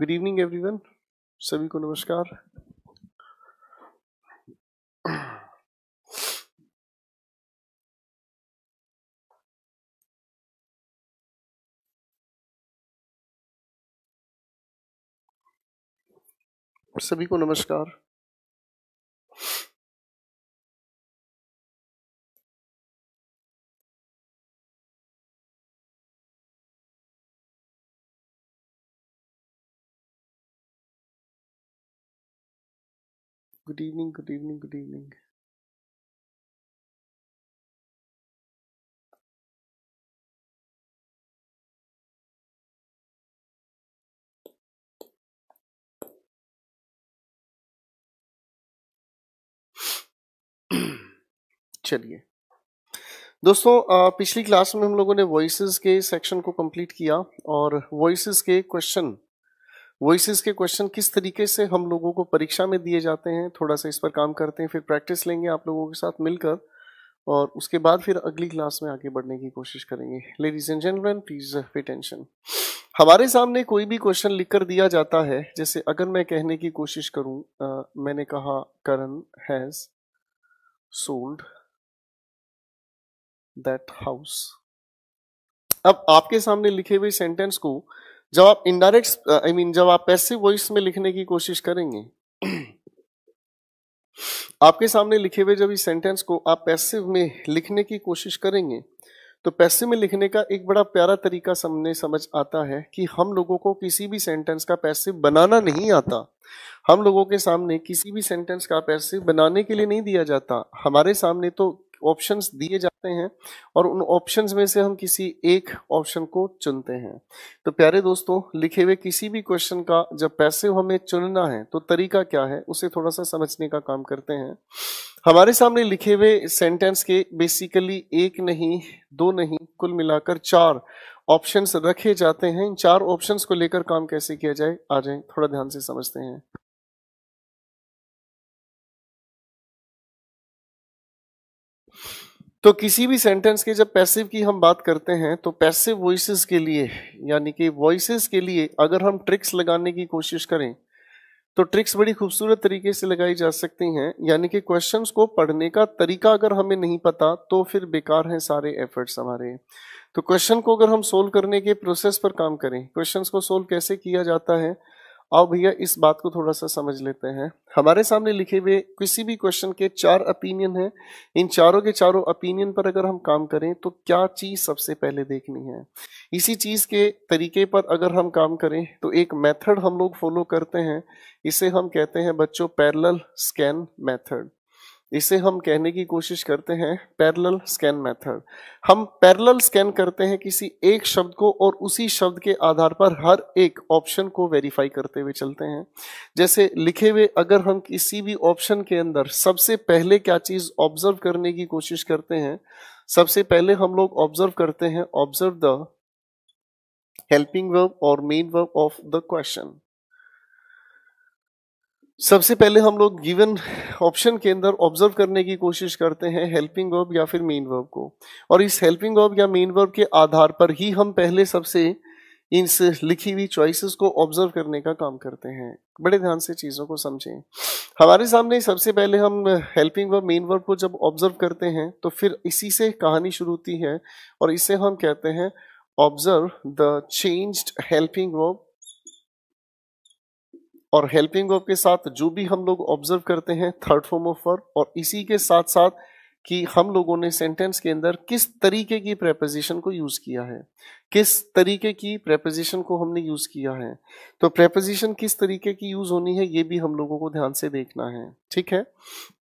Good evening everyone सभी को नमस्कार सभी को नमस्कार Good evening, good evening, good evening. चलिए दोस्तों पिछली क्लास में हम लोगों ने वॉइस के सेक्शन को कंप्लीट किया और वॉइस के क्वेश्चन वॉइस के क्वेश्चन किस तरीके से हम लोगों को परीक्षा में दिए जाते हैं थोड़ा सा इस पर काम करते हैं फिर प्रैक्टिस लेंगे आप लोगों के साथ मिलकर और उसके बाद फिर अगली क्लास में आगे बढ़ने की कोशिश करेंगे ladies and gentleman please pay attention हमारे सामने कोई भी क्वेश्चन लिखकर दिया जाता है जैसे अगर मैं कहने की कोशिश करूं आ, मैंने कहा Karan has sold that house अब आपके सामने लिखे हुए सेंटेंस को जब आप इनडायरेक्ट आई मीन जब आप पैसे वॉइस में लिखने की कोशिश करेंगे आपके सामने लिखे हुए जब इस सेंटेंस को आप पैसिव में लिखने की कोशिश करेंगे तो पैसे में लिखने का एक बड़ा प्यारा तरीका सामने समझ आता है कि हम लोगों को किसी भी सेंटेंस का पैसिव बनाना नहीं आता हम लोगों के सामने किसी भी सेंटेंस का पैसिव बनाने के लिए नहीं दिया जाता हमारे सामने तो ऑप्शंस दिए जाते हैं और उन ऑप्शंस में से हम किसी एक ऑप्शन को चुनते हैं तो प्यारे दोस्तों लिखे हुए किसी भी क्वेश्चन का जब पैसे हमें चुनना है तो तरीका क्या है उसे थोड़ा सा समझने का काम करते हैं हमारे सामने लिखे हुए सेंटेंस के बेसिकली एक नहीं दो नहीं कुल मिलाकर चार ऑप्शंस रखे जाते हैं इन चार ऑप्शंस को लेकर काम कैसे किया जाए आ जाए थोड़ा ध्यान से समझते हैं तो किसी भी सेंटेंस के जब पैसिव की हम बात करते हैं तो पैसिव वॉइसेस के लिए यानी कि वॉइसेस के लिए अगर हम ट्रिक्स लगाने की कोशिश करें तो ट्रिक्स बड़ी खूबसूरत तरीके से लगाई जा सकती हैं यानी कि क्वेश्चंस को पढ़ने का तरीका अगर हमें नहीं पता तो फिर बेकार हैं सारे एफर्ट्स हमारे तो क्वेश्चन को अगर हम सोल्व करने के प्रोसेस पर काम करें क्वेश्चन को सोल्व कैसे किया जाता है आओ भैया इस बात को थोड़ा सा समझ लेते हैं हमारे सामने लिखे हुए किसी भी क्वेश्चन के चार ओपिनियन हैं इन चारों के चारों ओपिनियन पर अगर हम काम करें तो क्या चीज़ सबसे पहले देखनी है इसी चीज़ के तरीके पर अगर हम काम करें तो एक मेथड हम लोग फॉलो करते हैं इसे हम कहते हैं बच्चों पैरेलल स्कैन मेथड इसे हम कहने की कोशिश करते हैं पैरेलल स्कैन मेथड हम पैरेलल स्कैन करते हैं किसी एक शब्द को और उसी शब्द के आधार पर हर एक ऑप्शन को वेरीफाई करते हुए चलते हैं जैसे लिखे हुए अगर हम किसी भी ऑप्शन के अंदर सबसे पहले क्या चीज़ ऑब्जर्व करने की कोशिश करते हैं सबसे पहले हम लोग ऑब्जर्व करते हैं ऑब्जर्व द हेल्पिंग वर्ब और main verb of the question सबसे पहले हम लोग गिवन ऑप्शन के अंदर ऑब्जर्व करने की कोशिश करते हैं हेल्पिंग वर्ब या फिर मेन वर्ब को और इस हेल्पिंग वर्ब या मेन वर्ब के आधार पर ही हम पहले सबसे इन लिखी हुई चॉइसेस को ऑब्जर्व करने का काम करते हैं बड़े ध्यान से चीज़ों को समझें हमारे सामने सबसे पहले हम हेल्पिंग वर्ब मेन वर्ब को जब ऑब्जर्व करते हैं तो फिर इसी से कहानी शुरू होती है और इसे हम कहते हैं observe the changed helping verb और हेल्पिंग वर्ब के साथ जो भी हम लोग ऑब्जर्व करते हैं थर्ड फॉर्म ऑफ वर्ब और इसी के साथ साथ कि हम लोगों ने सेंटेंस के अंदर किस तरीके की प्रेपोजिशन को यूज किया है किस तरीके की प्रेपोजिशन को हमने यूज किया है तो प्रेपोजिशन किस तरीके की यूज होनी है ये भी हम लोगों को ध्यान से देखना है ठीक है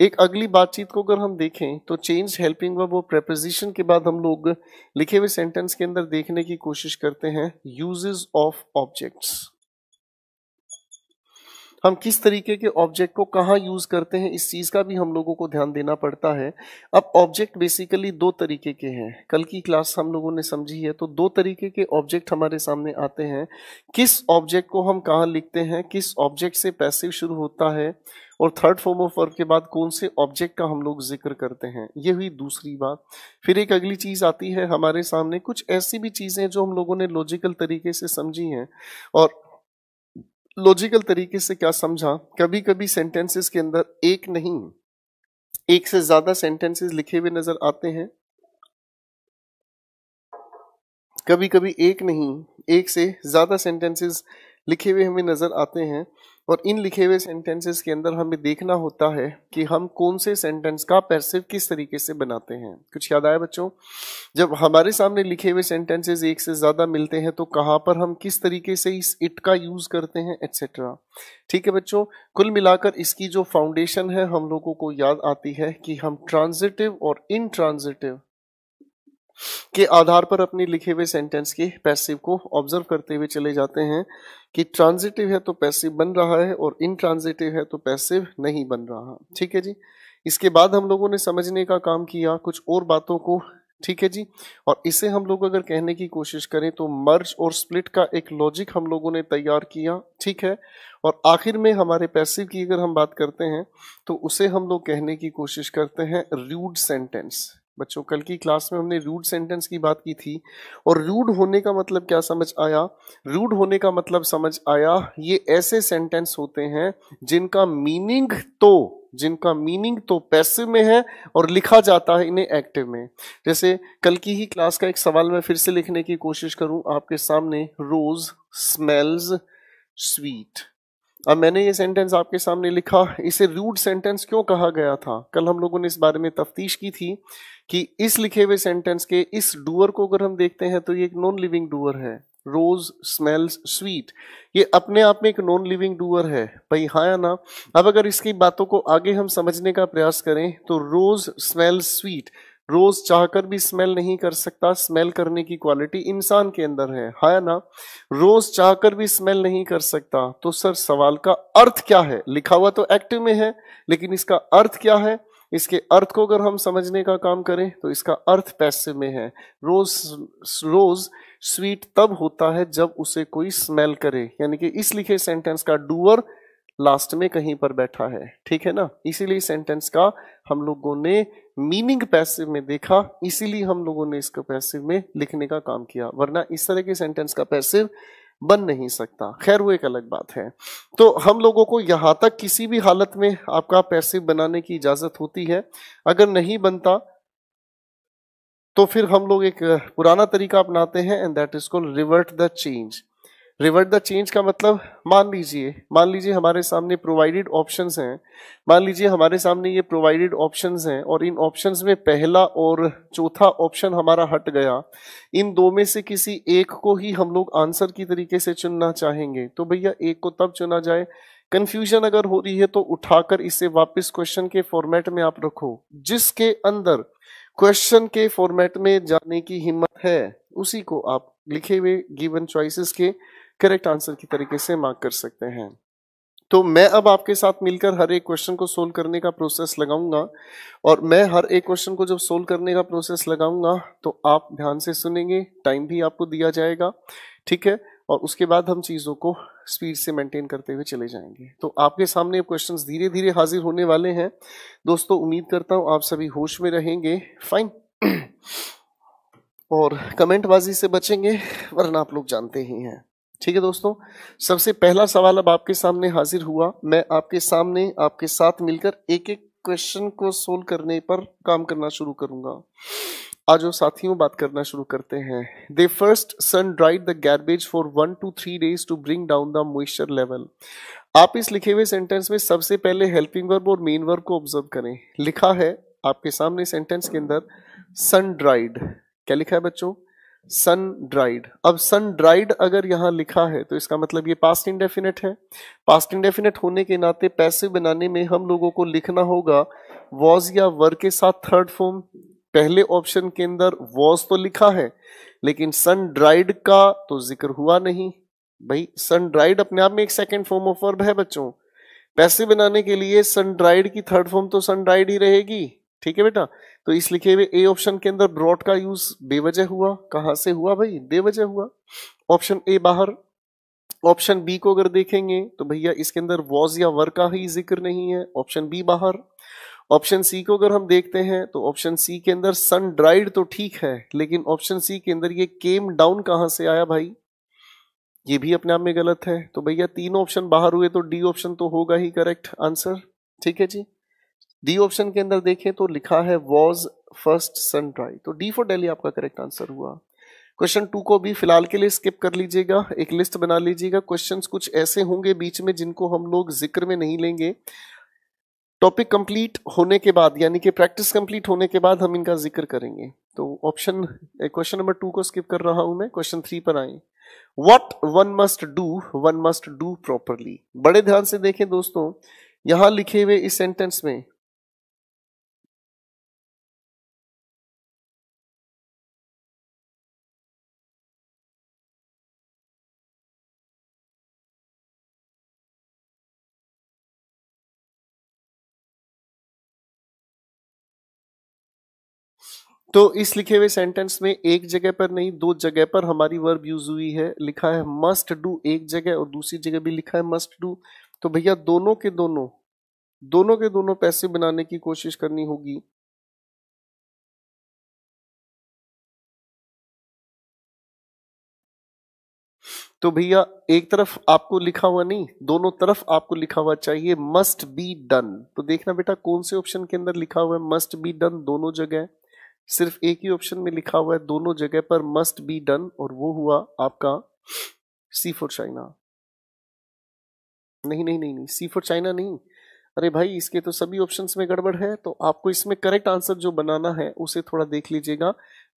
एक अगली बातचीत को अगर हम देखें तो चेंज हेल्पिंग वर्ब और प्रेपोजिशन के बाद हम लोग लिखे हुए सेंटेंस के अंदर देखने की कोशिश करते हैं यूजेस ऑफ ऑब्जेक्ट्स हम किस तरीके के ऑब्जेक्ट को कहाँ यूज़ करते हैं इस चीज़ का भी हम लोगों को ध्यान देना पड़ता है अब ऑब्जेक्ट बेसिकली दो तरीके के हैं कल की क्लास हम लोगों ने समझी है तो दो तरीके के ऑब्जेक्ट हमारे सामने आते हैं किस ऑब्जेक्ट को हम कहाँ लिखते हैं किस ऑब्जेक्ट से पैसिव शुरू होता है और थर्ड फॉर्म ऑफ वर्क के बाद कौन से ऑब्जेक्ट का हम लोग जिक्र करते हैं ये हुई दूसरी बात फिर एक अगली चीज़ आती है हमारे सामने कुछ ऐसी भी चीज़ें जो हम लोगों ने लॉजिकल तरीके से समझी हैं और लॉजिकल तरीके से क्या समझा कभी कभी सेंटेंसेस के अंदर एक नहीं एक से ज्यादा सेंटेंसेस लिखे हुए नजर आते हैं कभी कभी एक नहीं एक से ज्यादा सेंटेंसेस लिखे हुए हमें नजर आते हैं और इन लिखे हुए सेंटेंसेस के अंदर हमें देखना होता है कि हम कौन से सेंटेंस का पैसिव किस तरीके से बनाते हैं कुछ याद आया बच्चों जब हमारे सामने लिखे हुए सेंटेंसेस एक से ज़्यादा मिलते हैं तो कहाँ पर हम किस तरीके से इस इट का यूज़ करते हैं एट्सेट्रा ठीक है बच्चों कुल मिलाकर इसकी जो फाउंडेशन है हम लोगों को याद आती है कि हम ट्रांजिटिव और इनट्रांजिटिव के आधार पर अपने लिखे हुए सेंटेंस के पैसिव को ऑब्जर्व करते हुए चले जाते हैं कि ट्रांजिटिव है तो पैसिव बन रहा है और इनट्रांजिटिव है तो पैसिव नहीं बन रहा ठीक है जी इसके बाद हम लोगों ने समझने का काम किया कुछ और बातों को ठीक है जी और इसे हम लोग अगर कहने की कोशिश करें तो मर्ज और स्प्लिट का एक लॉजिक हम लोगों ने तैयार किया ठीक है और आखिर में हमारे पैसिव की अगर हम बात करते हैं तो उसे हम लोग कहने की कोशिश करते हैं रूड सेंटेंस बच्चों कल की क्लास में हमने रूड सेंटेंस की बात की थी और रूड होने का मतलब क्या समझ आया रूड होने का मतलब समझ आया ये ऐसे सेंटेंस होते हैं जिनका मीनिंग तो जिनका मीनिंग तो पैसिव में है और लिखा जाता है इन्हें एक्टिव में जैसे कल की ही क्लास का एक सवाल मैं फिर से लिखने की कोशिश करूं आपके सामने रोज स्मेल्स स्वीट अब मैंने ये सेंटेंस आपके सामने लिखा इसे रूड सेंटेंस क्यों कहा गया था कल हम लोगों ने इस बारे में तफ्तीश की थी कि इस लिखे हुए सेंटेंस के इस डूअर को अगर हम देखते हैं तो ये एक नॉन लिविंग डूअर है रोज स्मेल्स स्वीट ये अपने आप में एक नॉन लिविंग डूअर है भाई हाँ या ना अब अगर इसकी बातों को आगे हम समझने का प्रयास करें तो रोज स्मेल्स स्वीट रोज चाहकर भी स्मेल नहीं कर सकता स्मेल करने की क्वालिटी इंसान के अंदर है हाँ ना रोज चाहकर भी स्मेल नहीं कर सकता तो सर सवाल का अर्थ क्या है लिखा हुआ तो एक्टिव में है लेकिन इसका अर्थ क्या है इसके अर्थ को अगर हम समझने का काम करें तो इसका अर्थ पैसे में है रोज रोज स्वीट तब होता है जब उसे कोई स्मेल करे यानी कि इस लिखे सेंटेंस का डूअर लास्ट में कहीं पर बैठा है ठीक है ना इसीलिए सेंटेंस का हम लोगों ने मीनिंग पैसिव में देखा इसीलिए हम लोगों ने इसको पैसिव में लिखने का काम किया वरना इस तरह के सेंटेंस का पैसिव बन नहीं सकता खैर वो एक अलग बात है तो हम लोगों को यहाँ तक किसी भी हालत में आपका पैसिव बनाने की इजाज़त होती है अगर नहीं बनता तो फिर हम लोग एक पुराना तरीका अपनाते हैं and that is called revert the change revert the change का मतलब मान लीजिए मान लीजिए हमारे सामने प्रोवाइडेड ऑप्शंस हैं मान लीजिए हमारे सामने ये प्रोवाइडेड ऑप्शंस हैं और इन ऑप्शंस में पहला और चौथा ऑप्शन हमारा हट गया इन दो में से किसी एक को ही हम लोग आंसर की तरीके से चुनना चाहेंगे तो भैया एक को तब चुना जाए कंफ्यूजन अगर हो रही है तो उठाकर इसे वापस क्वेश्चन के फॉर्मेट में आप रखो जिसके अंदर क्वेश्चन के फॉर्मेट में जाने की हिम्मत है उसी को आप लिखे हुए गिवन चॉइसेस के करेक्ट आंसर की तरीके से मार्क कर सकते हैं तो मैं अब आपके साथ मिलकर हर एक क्वेश्चन को सोल्व करने का प्रोसेस लगाऊंगा और मैं हर एक क्वेश्चन को जब सोल्व करने का प्रोसेस लगाऊंगा तो आप ध्यान से सुनेंगे टाइम भी आपको दिया जाएगा ठीक है और उसके बाद हम चीज़ों को स्पीड से मेंटेन करते हुए चले जाएंगे तो आपके सामने क्वेश्चंस धीरे धीरे हाजिर होने वाले हैं दोस्तों उम्मीद करता हूँ आप सभी होश में रहेंगे फाइन और कमेंटबाजी से बचेंगे वरना आप लोग जानते ही हैं ठीक है दोस्तों सबसे पहला सवाल अब आपके सामने हाजिर हुआ मैं आपके सामने आपके साथ मिलकर एक एक क्वेश्चन को सोल्व करने पर काम करना शुरू करूंगा आज वो साथियों बात करना शुरू करते हैं they first sun dried the garbage for one two three days to bring down the moisture level आप इस लिखे हुए सेंटेंस में सबसे पहले हेल्पिंग वर्ब और मेन वर्ब को ऑब्जर्व करें लिखा है आपके सामने सेंटेंस के अंदर सन ड्राइड क्या लिखा है बच्चों सन ड्राइड अब सन ड्राइड अगर यहाँ लिखा है तो इसका मतलब ये पास्ट इंडेफिनेट है पास्ट इंडेफिनेट होने के नाते पैसे बनाने में हम लोगों को लिखना होगा वॉज या वर के साथ थर्ड फॉर्म पहले ऑप्शन के अंदर वॉज तो लिखा है लेकिन सन ड्राइड का तो जिक्र हुआ नहीं भाई सन ड्राइड अपने आप में एक सेकेंड फॉर्म ऑफ वर्ब है बच्चों पैसे बनाने के लिए सन ड्राइड की थर्ड फॉर्म तो सन ड्राइड ही रहेगी ठीक है बेटा तो इस लिखे हुए ए ऑप्शन के अंदर ब्रॉड का यूज बेवजह हुआ कहां से हुआ भाई बेवजह हुआ ऑप्शन ए बाहर ऑप्शन बी को अगर देखेंगे तो भैया इसके अंदर वॉज या वर का ही जिक्र नहीं है ऑप्शन बी बाहर ऑप्शन सी को अगर हम देखते हैं तो ऑप्शन सी के अंदर सन ड्राइड तो ठीक है लेकिन ऑप्शन सी के अंदर ये केम डाउन कहां से आया भाई ये भी अपने आप में गलत है तो भैया तीन ऑप्शन बाहर हुए तो डी ऑप्शन तो होगा ही करेक्ट आंसर ठीक है जी डी ऑप्शन के अंदर देखें तो लिखा है वॉज फर्स्ट सन ड्राई तो डी फॉर डेली आपका करेक्ट आंसर हुआ क्वेश्चन टू को भी फिलहाल के लिए स्किप कर लीजिएगा एक लिस्ट बना लीजिएगा क्वेश्चंस कुछ ऐसे होंगे बीच में जिनको हम लोग जिक्र में नहीं लेंगे टॉपिक कंप्लीट होने के बाद यानी कि प्रैक्टिस कंप्लीट होने के बाद हम इनका जिक्र करेंगे तो ऑप्शन क्वेश्चन नंबर टू को स्किप कर रहा हूं मैं क्वेश्चन थ्री पर आए what one must do one must do properly बड़े ध्यान से देखें दोस्तों यहां लिखे हुए इस सेंटेंस में तो इस लिखे हुए सेंटेंस में एक जगह पर नहीं दो जगह पर हमारी वर्ब यूज हुई है लिखा है मस्ट डू एक जगह और दूसरी जगह भी लिखा है मस्ट डू तो भैया दोनों के दोनों दोनों के दोनों पैसे बनाने की कोशिश करनी होगी तो भैया एक तरफ आपको लिखा हुआ नहीं दोनों तरफ आपको लिखा हुआ चाहिए मस्ट बी डन तो देखना बेटा कौन से ऑप्शन के अंदर लिखा हुआ है मस्ट बी डन दोनों जगह सिर्फ एक ही ऑप्शन में लिखा हुआ है दोनों जगह पर मस्ट बी डन और वो हुआ आपका सी फॉर चाइना नहीं नहीं नहीं नहीं सी फॉर चाइना नहीं अरे भाई इसके तो सभी ऑप्शंस में गड़बड़ है तो आपको इसमें करेक्ट आंसर जो बनाना है उसे थोड़ा देख लीजिएगा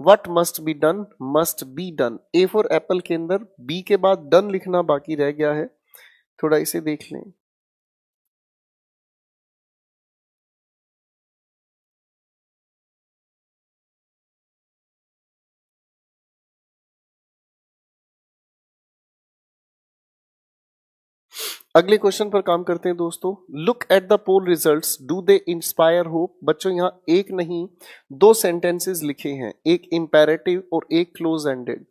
what must be done must be done A for apple के अंदर बी के बाद डन लिखना बाकी रह गया है थोड़ा इसे देख लें अगले क्वेश्चन पर काम करते हैं दोस्तों look at the poll result do they inspire hope बच्चों यहाँ एक नहीं दो सेंटेंसेस लिखे हैं एक इंपेरेटिव और एक क्लोज एंडेड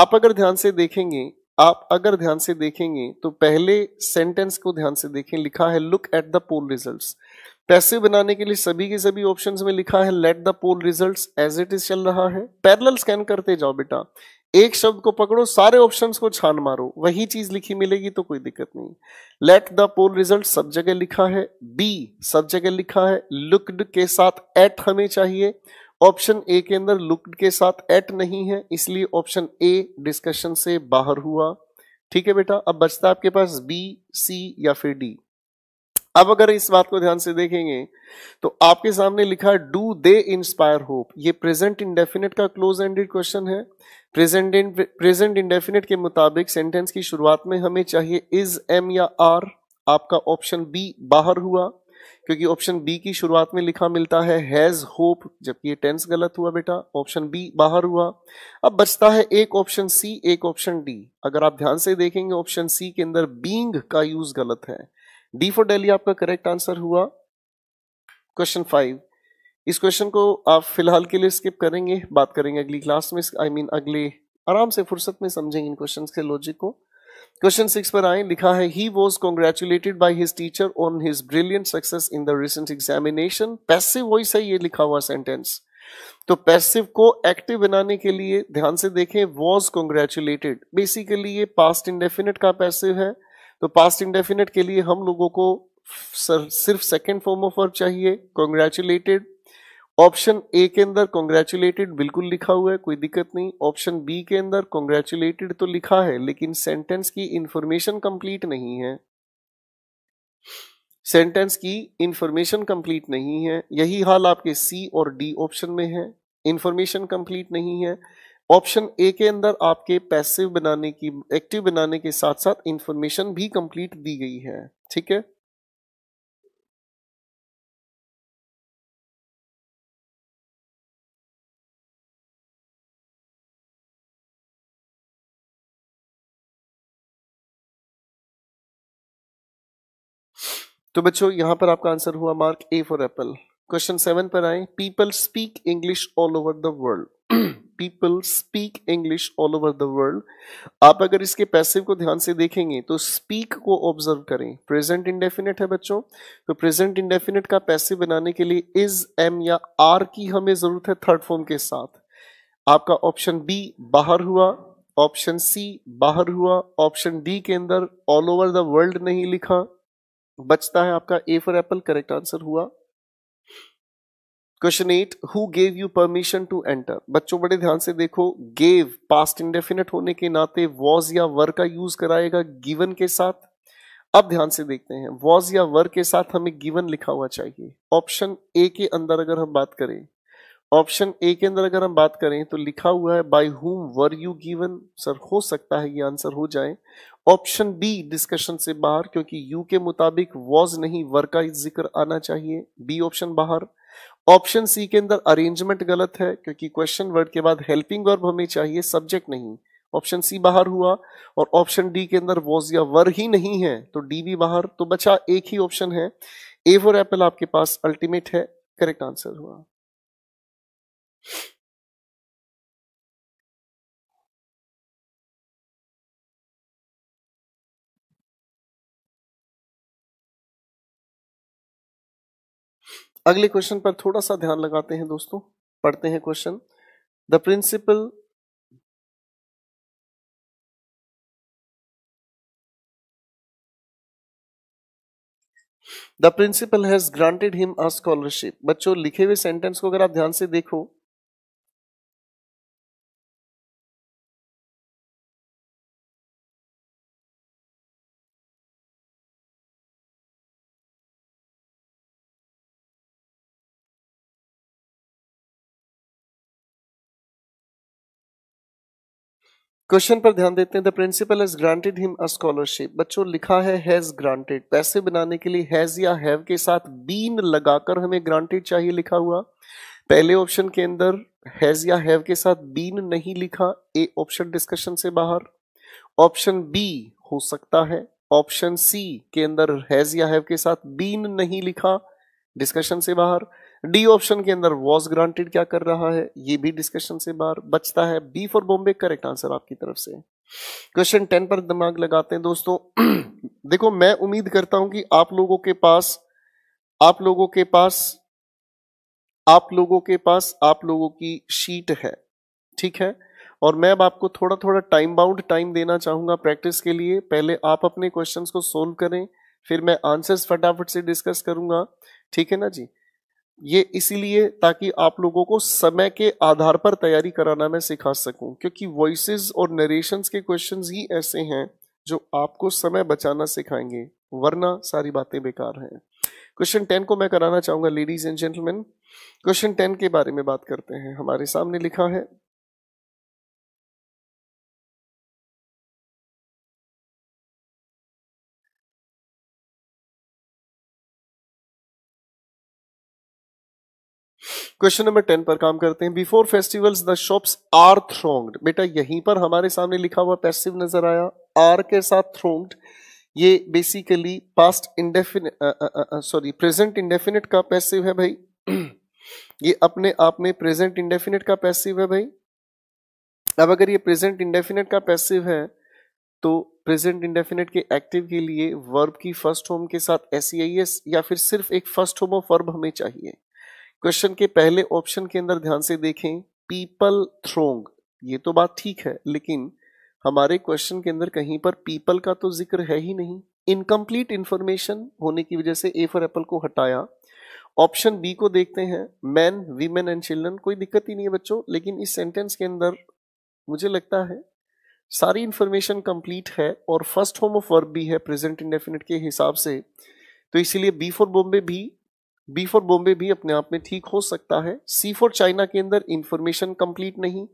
आप अगर ध्यान से देखेंगे आप अगर ध्यान से देखेंगे तो पहले सेंटेंस को ध्यान से देखें लिखा है look at the poll result पैसे बनाने के लिए सभी के सभी ऑप्शंस में लिखा है let the poll results as it is चल रहा है पैरेलल स्कैन करते जाओ बेटा एक शब्द को पकड़ो सारे ऑप्शंस को छान मारो वही चीज लिखी मिलेगी तो कोई दिक्कत नहीं लेट द पोल रिजल्ट सब जगह लिखा है बी सब जगह लिखा है लुक्ड के साथ एट हमें चाहिए ऑप्शन ए के अंदर लुक्ड के साथ एट नहीं है इसलिए ऑप्शन ए डिस्कशन से बाहर हुआ ठीक है बेटा अब बचता आपके पास बी सी या फिर डी अब अगर इस बात को ध्यान से देखेंगे तो आपके सामने लिखा डू दे इंस्पायर होप ये प्रेजेंट इंडेफिनेट का क्लोज एंडेड क्वेश्चन है प्रेजेंट इन प्रेजेंट इंडेफिनेट के मुताबिक सेंटेंस की शुरुआत में हमें चाहिए इज एम या आर आपका ऑप्शन बी बाहर हुआ क्योंकि ऑप्शन बी की शुरुआत में लिखा मिलता है हैज होप जबकि ये टेंस गलत हुआ बेटा ऑप्शन बी बाहर हुआ अब बचता है एक ऑप्शन सी एक ऑप्शन डी अगर आप ध्यान से देखेंगे ऑप्शन सी के अंदर बींग का यूज गलत है डी फॉर डेली आपका करेक्ट आंसर हुआ क्वेश्चन फाइव इस क्वेश्चन को आप फिलहाल के लिए स्किप करेंगे बात करेंगे अगली क्लास में आई I मीन mean, अगले आराम से फुर्सत में समझेंगे इन क्वेश्चन के लॉजिक को क्वेश्चन सिक्स पर आए लिखा है he was congratulated by his teacher on his brilliant success in the recent examination passive voice है ये लिखा हुआ सेंटेंस तो पैसिव को एक्टिव बनाने के लिए ध्यान से देखें वॉज कॉन्ग्रेचुलेटेड बेसिकली ये पास्ट इंडेफिनेट का पैसिव है तो पास्ट इंडेफिनेट के लिए हम लोगों को सिर्फ सेकेंड फॉर्म ऑफ वर्ब चाहिए कॉन्ग्रेचुलेटेड ऑप्शन ए के अंदर कॉन्ग्रेचुलेटेड बिल्कुल लिखा हुआ है कोई दिक्कत नहीं ऑप्शन बी के अंदर कॉन्ग्रेचुलेटेड तो लिखा है लेकिन सेंटेंस की इंफॉर्मेशन कंप्लीट नहीं है सेंटेंस की इंफॉर्मेशन कंप्लीट नहीं है यही हाल आपके सी और डी ऑप्शन में है इंफॉर्मेशन कंप्लीट नहीं है ऑप्शन ए के अंदर आपके पैसिव बनाने की एक्टिव बनाने के साथ साथ इंफॉर्मेशन भी कंप्लीट दी गई है ठीक है तो बच्चों यहां पर आपका आंसर हुआ mark A for apple question seven पर आए people speak English all over the world people speak English all over the world आप अगर इसके पैसिव को ध्यान से देखेंगे तो स्पीक को ऑब्जर्व करें प्रेजेंट इंडेफिनेट है बच्चों तो प्रेजेंट इंडेफिनेट का पैसिव बनाने के लिए इज एम या आर की हमें जरूरत है थर्ड फॉर्म के साथ आपका ऑप्शन बी बाहर हुआ ऑप्शन सी बाहर हुआ ऑप्शन डी के अंदर ऑल ओवर द वर्ल्ड नहीं लिखा बचता है आपका A for apple correct answer हुआ question eight who gave you permission to enter बच्चों बड़े ध्यान से देखो गेव पास्ट इंडेफिनेट होने के नाते वॉज या वर का यूज कराएगा गिवन के साथ अब ध्यान से देखते हैं वॉज या वर के साथ हमें गिवन लिखा हुआ चाहिए ऑप्शन ए के अंदर अगर हम बात करें ऑप्शन ए के अंदर अगर हम बात करें तो लिखा हुआ है बाई हुम वर यू गिवन सर हो सकता है ये आंसर हो जाए ऑप्शन बी डिस्कशन से बाहर क्योंकि यू के मुताबिक वॉज नहीं वर का जिक्र आना चाहिए बी ऑप्शन बाहर ऑप्शन सी के अंदर अरेंजमेंट गलत है क्योंकि क्वेश्चन वर्ड के बाद हेल्पिंग वर्ब हमें चाहिए सब्जेक्ट नहीं ऑप्शन सी बाहर हुआ और ऑप्शन डी के अंदर वॉज या वर ही नहीं है तो डी भी बाहर तो बचा एक ही ऑप्शन है ए फॉर एप्पल आपके पास अल्टीमेट है करेक्ट आंसर हुआ अगले क्वेश्चन पर थोड़ा सा ध्यान लगाते हैं दोस्तों पढ़ते हैं question the principal the principal has granted him a scholarship बच्चों लिखे हुए सेंटेंस को अगर आप ध्यान से देखो क्वेश्चन पर ध्यान देते हैं the principal has granted him a scholarship बच्चों लिखा है हैज ग्रांटेड पैसे बनाने के लिए हैज या हैव के साथ बीन लगाकर हमें ग्रांटेड चाहिए लिखा हुआ पहले ऑप्शन के अंदर हैज या हैव के साथ बीन नहीं लिखा ए ऑप्शन डिस्कशन से बाहर ऑप्शन बी हो सकता है ऑप्शन सी के अंदर हैज या हैव के साथ बीन नहीं लिखा डिस्कशन से बाहर डी ऑप्शन के अंदर वॉज ग्रांटेड क्या कर रहा है ये भी डिस्कशन से बाहर बचता है B for Bombay correct answer आपकी तरफ से क्वेश्चन टेन पर दिमाग लगाते हैं दोस्तों देखो मैं उम्मीद करता हूं कि आप लोगों के पास आप लोगों के पास आप लोगों के पास आप लोगों की शीट है ठीक है और मैं अब आपको थोड़ा थोड़ा टाइम बाउंड टाइम देना चाहूंगा प्रैक्टिस के लिए पहले आप अपने क्वेश्चंस को सोल्व करें फिर मैं आंसर्स फटाफट से डिस्कस करूंगा ठीक है ना जी ये इसीलिए ताकि आप लोगों को समय के आधार पर तैयारी कराना मैं सिखा सकूं क्योंकि वॉइसेस और नरेशंस के क्वेश्चंस ही ऐसे हैं जो आपको समय बचाना सिखाएंगे वरना सारी बातें बेकार हैं क्वेश्चन टेन को मैं कराना चाहूंगा ladies and gentleman question ten के बारे में बात करते हैं हमारे सामने लिखा है क्वेश्चन नंबर टेन पर काम करते हैं before festivals the shops are thronged बेटा यहीं पर हमारे सामने लिखा हुआ पैसिव नजर आया आर के साथ थ्रोंग्ड ये basically past indefinite sorry present indefinite का पैसिव है भाई ये अपने आप में प्रेजेंट इंडेफिनेट का पैसिव है भाई अब अगर ये प्रेजेंट इंडेफिनेट का पैसिव है तो प्रेजेंट इंडेफिनेट के एक्टिव के लिए वर्ब की फर्स्ट होम के साथ एस e या फिर सिर्फ एक फर्स्ट होम ऑफ वर्ब हमें चाहिए क्वेश्चन के पहले ऑप्शन के अंदर ध्यान से देखें पीपल थ्रोंग ये तो बात ठीक है लेकिन हमारे क्वेश्चन के अंदर कहीं पर पीपल का तो जिक्र है ही नहीं इनकम्प्लीट इंफॉर्मेशन होने की वजह से ए फॉर एप्पल को हटाया ऑप्शन बी को देखते हैं मैन वीमेन एंड चिल्ड्रन कोई दिक्कत ही नहीं है बच्चों लेकिन इस सेंटेंस के अंदर मुझे लगता है सारी इंफॉर्मेशन कंप्लीट है और फर्स्ट होम ऑफ वर्क भी है प्रेजेंट इंडेफिनेट के हिसाब से तो इसीलिए बी फॉर बॉम्बे भी बी फॉर बॉम्बे भी अपने आप में ठीक हो सकता है सी फॉर चाइना के अंदर इंफॉर्मेशन कंप्लीट नहीं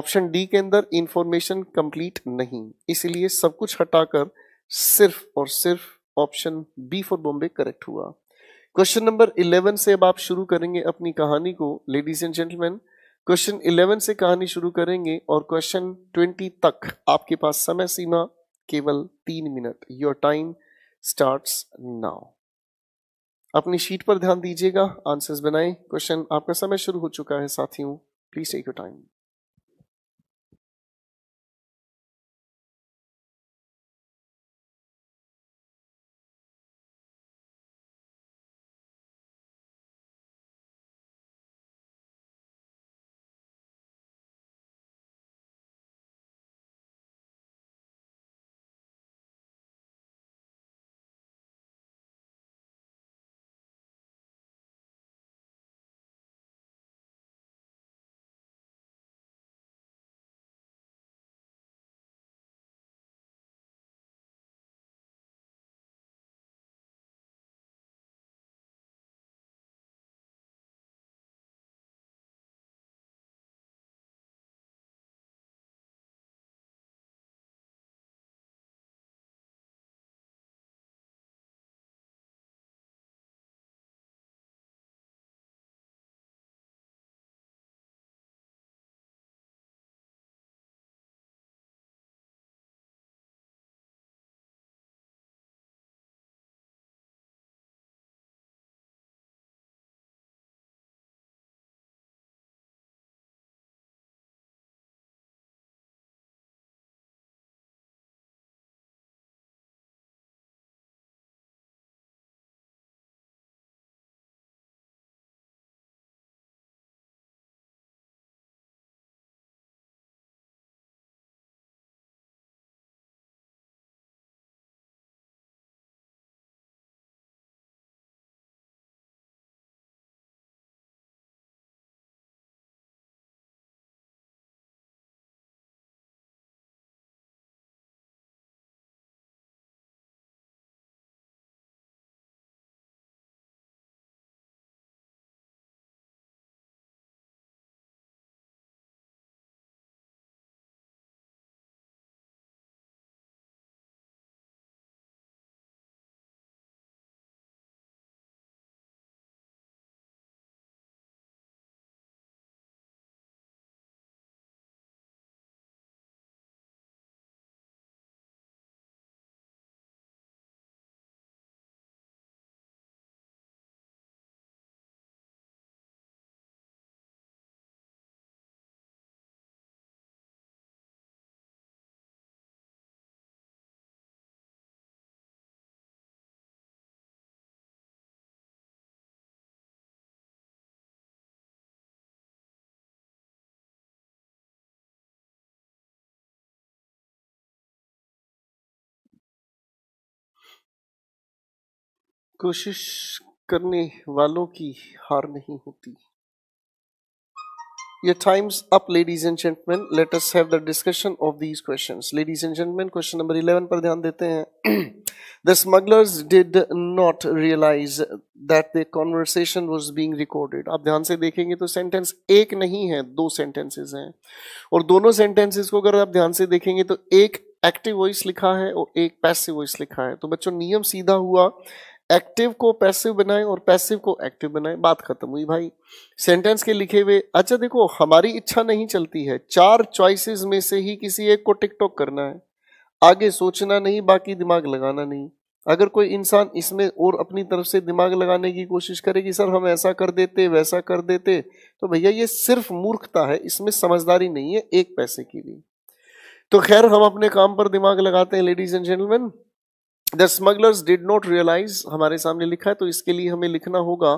ऑप्शन डी के अंदर इंफॉर्मेशन कंप्लीट नहीं इसलिए सब कुछ हटाकर सिर्फ और सिर्फ option B for Bombay correct हुआ क्वेश्चन नंबर 11 से अब आप शुरू करेंगे अपनी कहानी को लेडीज एंड जेंटलमैन क्वेश्चन 11 से कहानी शुरू करेंगे और क्वेश्चन 20 तक आपके पास समय सीमा केवल तीन minute your time starts now अपनी शीट पर ध्यान दीजिएगा आंसर्स बनाएं क्वेश्चन आपका समय शुरू हो चुका है साथियों प्लीज टेक योर टाइम कोशिश करने वालों की हार नहीं होती ये times up ladies and gentleman let us have the discussion of these questions ladies and gentleman question number 11 पर ध्यान देते हैं the smugglers did not realise that the conversation was being recorded आप ध्यान से देखेंगे तो सेंटेंस एक नहीं है दो सेंटेंसेज हैं और दोनों सेंटेंसेज को अगर आप ध्यान से देखेंगे तो एक एक्टिव वॉइस लिखा है और एक पैसिव वॉइस लिखा है तो बच्चों नियम सीधा हुआ एक्टिव को पैसिव बनाएं और पैसिव को एक्टिव बनाएं बात खत्म हुई भाई सेंटेंस के लिखे हुए अच्छा देखो हमारी इच्छा नहीं चलती है चार चॉइसेस में से ही किसी एक को टिकटॉक करना है आगे सोचना नहीं बाकी दिमाग लगाना नहीं अगर कोई इंसान इसमें और अपनी तरफ से दिमाग लगाने की कोशिश करे कि सर हम ऐसा कर देते वैसा कर देते तो भैया ये सिर्फ मूर्खता है इसमें समझदारी नहीं है एक पैसे की भी तो खैर हम अपने काम पर दिमाग लगाते हैं ladies and gentleman the smugglers did not realise हमारे सामने लिखा है तो इसके लिए हमें लिखना होगा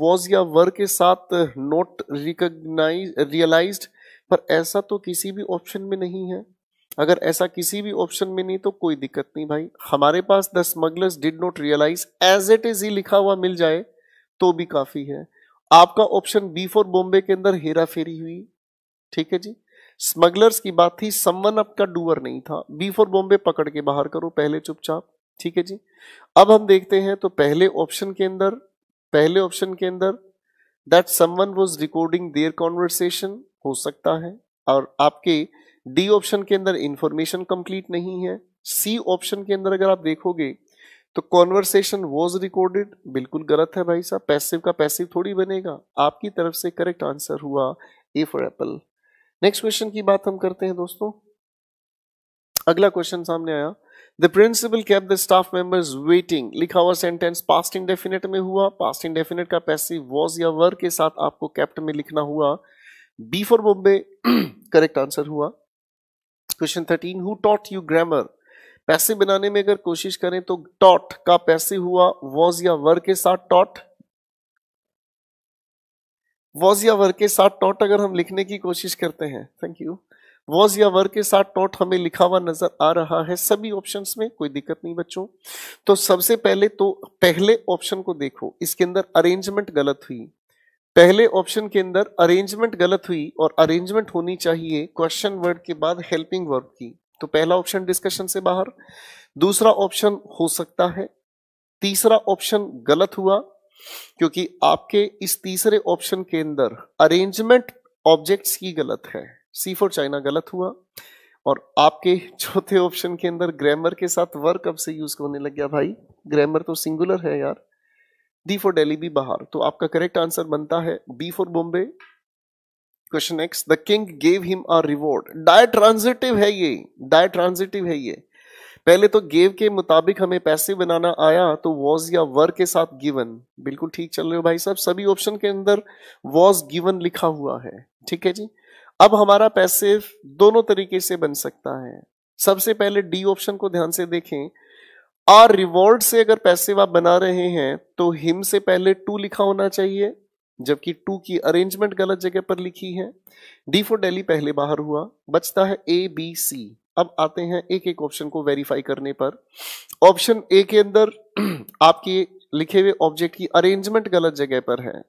वॉज या वर के साथ नॉट रिकोगनाइज रियलाइज पर ऐसा तो किसी भी ऑप्शन में नहीं है अगर ऐसा किसी भी ऑप्शन में नहीं तो कोई दिक्कत नहीं भाई हमारे पास the smugglers did not realise as it is ही लिखा हुआ मिल जाए तो भी काफी है आपका ऑप्शन बी फॉर बॉम्बे के अंदर हेरा फेरी हुई ठीक है जी स्मगलर्स की बात थी समवन अप का डूअर नहीं था बी फॉर बॉम्बे पकड़ के बाहर करो पहले चुपचाप ठीक है जी अब हम देखते हैं तो पहले ऑप्शन के अंदर पहले ऑप्शन के अंदर that someone was recording their conversation हो सकता है और आपके डी ऑप्शन के अंदर इंफॉर्मेशन कंप्लीट नहीं है सी ऑप्शन के अंदर अगर आप देखोगे तो कॉन्वर्सेशन वॉज रिकॉर्डेड बिल्कुल गलत है भाई साहब पैसिव का पैसिव थोड़ी बनेगा आपकी तरफ से करेक्ट आंसर हुआ A for apple next question की बात हम करते हैं दोस्तों अगला क्वेश्चन सामने आया the principal kept the staff members waiting लिखा हुआ सेंटेंस पास्ट इंडेफिनेट में हुआ पास्ट इंडेफिनेट का पैसिव वॉज या वर के साथ आपको कैप्ट में लिखना हुआ B for Bombay correct answer हुआ question thirteen who taught you grammar पैसे बनाने में अगर कोशिश करें तो टॉट का पैसे हुआ वॉज या वर के साथ टॉट वॉज या वर के साथ टॉट अगर हम लिखने की कोशिश करते हैं थैंक यू वॉज या वर के साथ टॉट हमें लिखा हुआ नजर आ रहा है सभी ऑप्शंस में कोई दिक्कत नहीं बच्चों तो सबसे पहले तो पहले ऑप्शन को देखो इसके अंदर अरेंजमेंट गलत हुई पहले ऑप्शन के अंदर अरेंजमेंट गलत हुई और अरेंजमेंट होनी चाहिए क्वेश्चन वर्ड के बाद हेल्पिंग वर्ब की तो पहला ऑप्शन डिस्कशन से बाहर दूसरा ऑप्शन हो सकता है तीसरा ऑप्शन गलत हुआ क्योंकि आपके इस तीसरे ऑप्शन के अंदर अरेंजमेंट ऑब्जेक्ट्स की गलत है सी फॉर चाइना गलत हुआ और आपके चौथे ऑप्शन के अंदर ग्रामर के साथ वर्क अब से यूज होने लग गया भाई ग्रामर तो सिंगुलर है यार डी फॉर डेली भी बाहर तो आपका करेक्ट आंसर बनता है B for Bombay question next the king gave him a reward ditransitive है ये डाय ट्रांजिटिव है ये पहले तो गेव के मुताबिक हमें पैसे बनाना आया तो वॉज या वर के साथ गिवन बिल्कुल ठीक चल रहे हो भाई साहब सभी ऑप्शन के अंदर वॉज गिवन लिखा हुआ है ठीक है जी अब हमारा पैसिव दोनों तरीके से बन सकता है सबसे पहले डी ऑप्शन को ध्यान से देखें आर रिवॉर्ड से अगर पैसिव आप बना रहे हैं तो हिम से पहले टू लिखा होना चाहिए जबकि टू की अरेंजमेंट गलत जगह पर लिखी है डी फॉर डेली पहले बाहर हुआ बचता है ए बी सी अब आते हैं एक एक ऑप्शन को वेरीफाई करने पर ऑप्शन ए के अंदर आपके लिखे हुए ऑब्जेक्ट की अरेंजमेंट गलत जगह पर है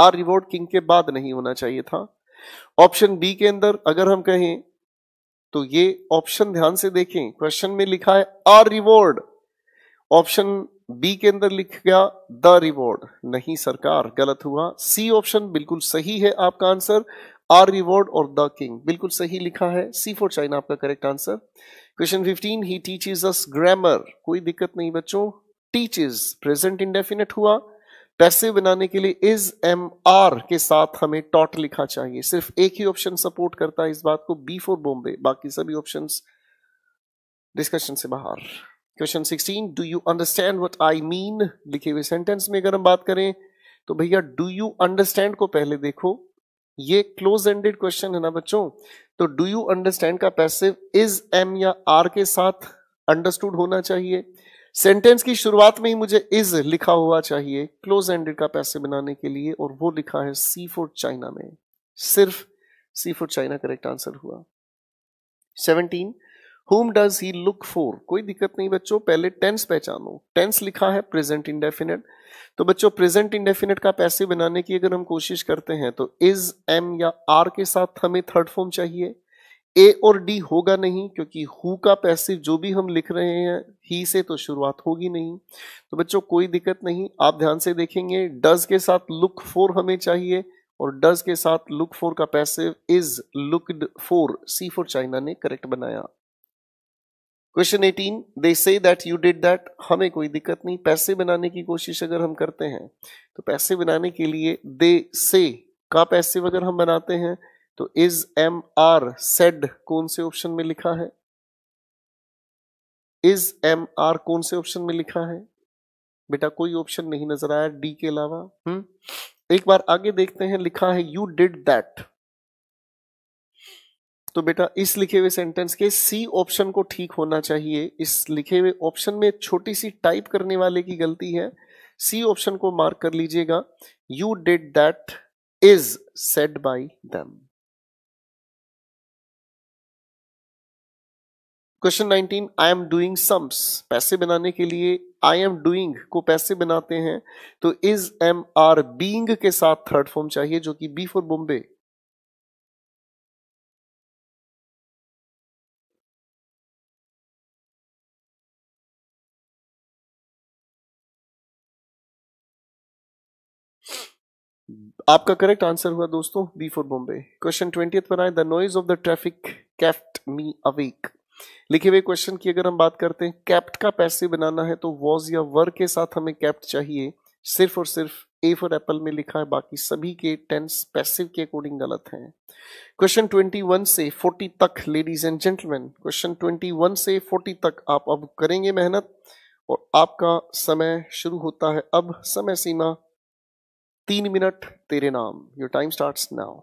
आर रिवॉर्ड किंग के बाद नहीं होना चाहिए था ऑप्शन बी के अंदर अगर हम कहें तो ये ऑप्शन ध्यान से देखें क्वेश्चन में लिखा है अ रिवॉर्ड ऑप्शन बी के अंदर लिख गया द रिवॉर्ड नहीं सरकार गलत हुआ सी ऑप्शन बिल्कुल सही है आपका आंसर आर रिवॉर्ड और द किंग बिल्कुल सही लिखा है सी फॉर चाइना आपका correct answer question 15 he teaches us grammar कोई दिक्कत नहीं बच्चों टीचेस प्रेजेंट इंडेफिनेट हुआ पैसे बनाने के लिए इज एम आर के साथ हमें टॉट लिखा चाहिए सिर्फ एक ही ऑप्शन सपोर्ट करता है इस बात को बी फॉर बॉम्बे बाकी सभी ऑप्शन डिस्कशन से बाहर question 16 do you understand what I mean लिखे हुए सेंटेंस में अगर हम बात करें तो भैया डू यू अंडरस्टैंड को पहले देखो ये क्लोज एंडेड क्वेश्चन है ना बच्चों तो डू यू अंडरस्टैंड का पैसिव इज एम या आर के साथ अंडरस्टूड होना चाहिए सेंटेंस की शुरुआत में ही मुझे इज लिखा हुआ चाहिए क्लोज एंडेड का पैसे बनाने के लिए और वो लिखा है सी फॉर चाइना में सिर्फ C for China correct answer हुआ seventeen whom does he look for कोई दिक्कत नहीं बच्चों पहले टेंस पहचानो टेंस लिखा है प्रेजेंट इंडेफिनेट तो बच्चों प्रेजेंट इंडेफिनेट का पैसे बनाने की अगर हम कोशिश करते हैं तो इज एम या आर के साथ हमें थर्ड फॉर्म चाहिए ए और डी होगा नहीं क्योंकि हु का पैसिव जो भी हम लिख रहे हैं ही से तो शुरुआत होगी नहीं तो बच्चों कोई दिक्कत नहीं आप ध्यान से देखेंगे डज के साथ लुक फोर हमें चाहिए और डज के साथ लुक फोर का passive is looked for C for China ने करेक्ट बनाया question eighteen they say that you did that हमें कोई दिक्कत नहीं पैसे बनाने की कोशिश अगर हम करते हैं तो पैसे बनाने के लिए दे से का पैसे अगर हम बनाते हैं तो इज एम आर सेड कौन से ऑप्शन में लिखा है इज एम आर कौन से ऑप्शन में लिखा है बेटा कोई ऑप्शन नहीं नजर आया डी के अलावा हम्म एक बार आगे देखते हैं लिखा है यू डिड दैट तो बेटा इस लिखे हुए सेंटेंस के सी ऑप्शन को ठीक होना चाहिए इस लिखे हुए ऑप्शन में छोटी सी टाइप करने वाले की गलती है सी ऑप्शन को मार्क कर लीजिएगा you did that is said by them question 19 I am doing sums पैसे बनाने के लिए आई एम डूइंग को पैसे बनाते हैं तो इज एम आर बींग के साथ थर्ड फॉर्म चाहिए जो कि बी फॉर बॉम्बे आपका करेक्ट आंसर हुआ दोस्तों B for Bombay question twenty पर आए the noise of the traffic kept me awake लिखे हुए क्वेश्चन की अगर हम बात करते हैं कैप्ट का पैसे बनाना है तो वॉज या वर के साथ हमें कैप्ट चाहिए सिर्फ और सिर्फ ए फॉर एप्पल में लिखा है बाकी सभी के टेंस पैसिव के अकॉर्डिंग गलत हैं क्वेश्चन 21 से 40 तक लेडीज एंड जेंटलमैन क्वेश्चन 21 से 40 तक आप अब करेंगे मेहनत और आपका समय शुरू होता है अब समय सीमा तीन मिनट तेरे नाम योर टाइम स्टार्ट नाउ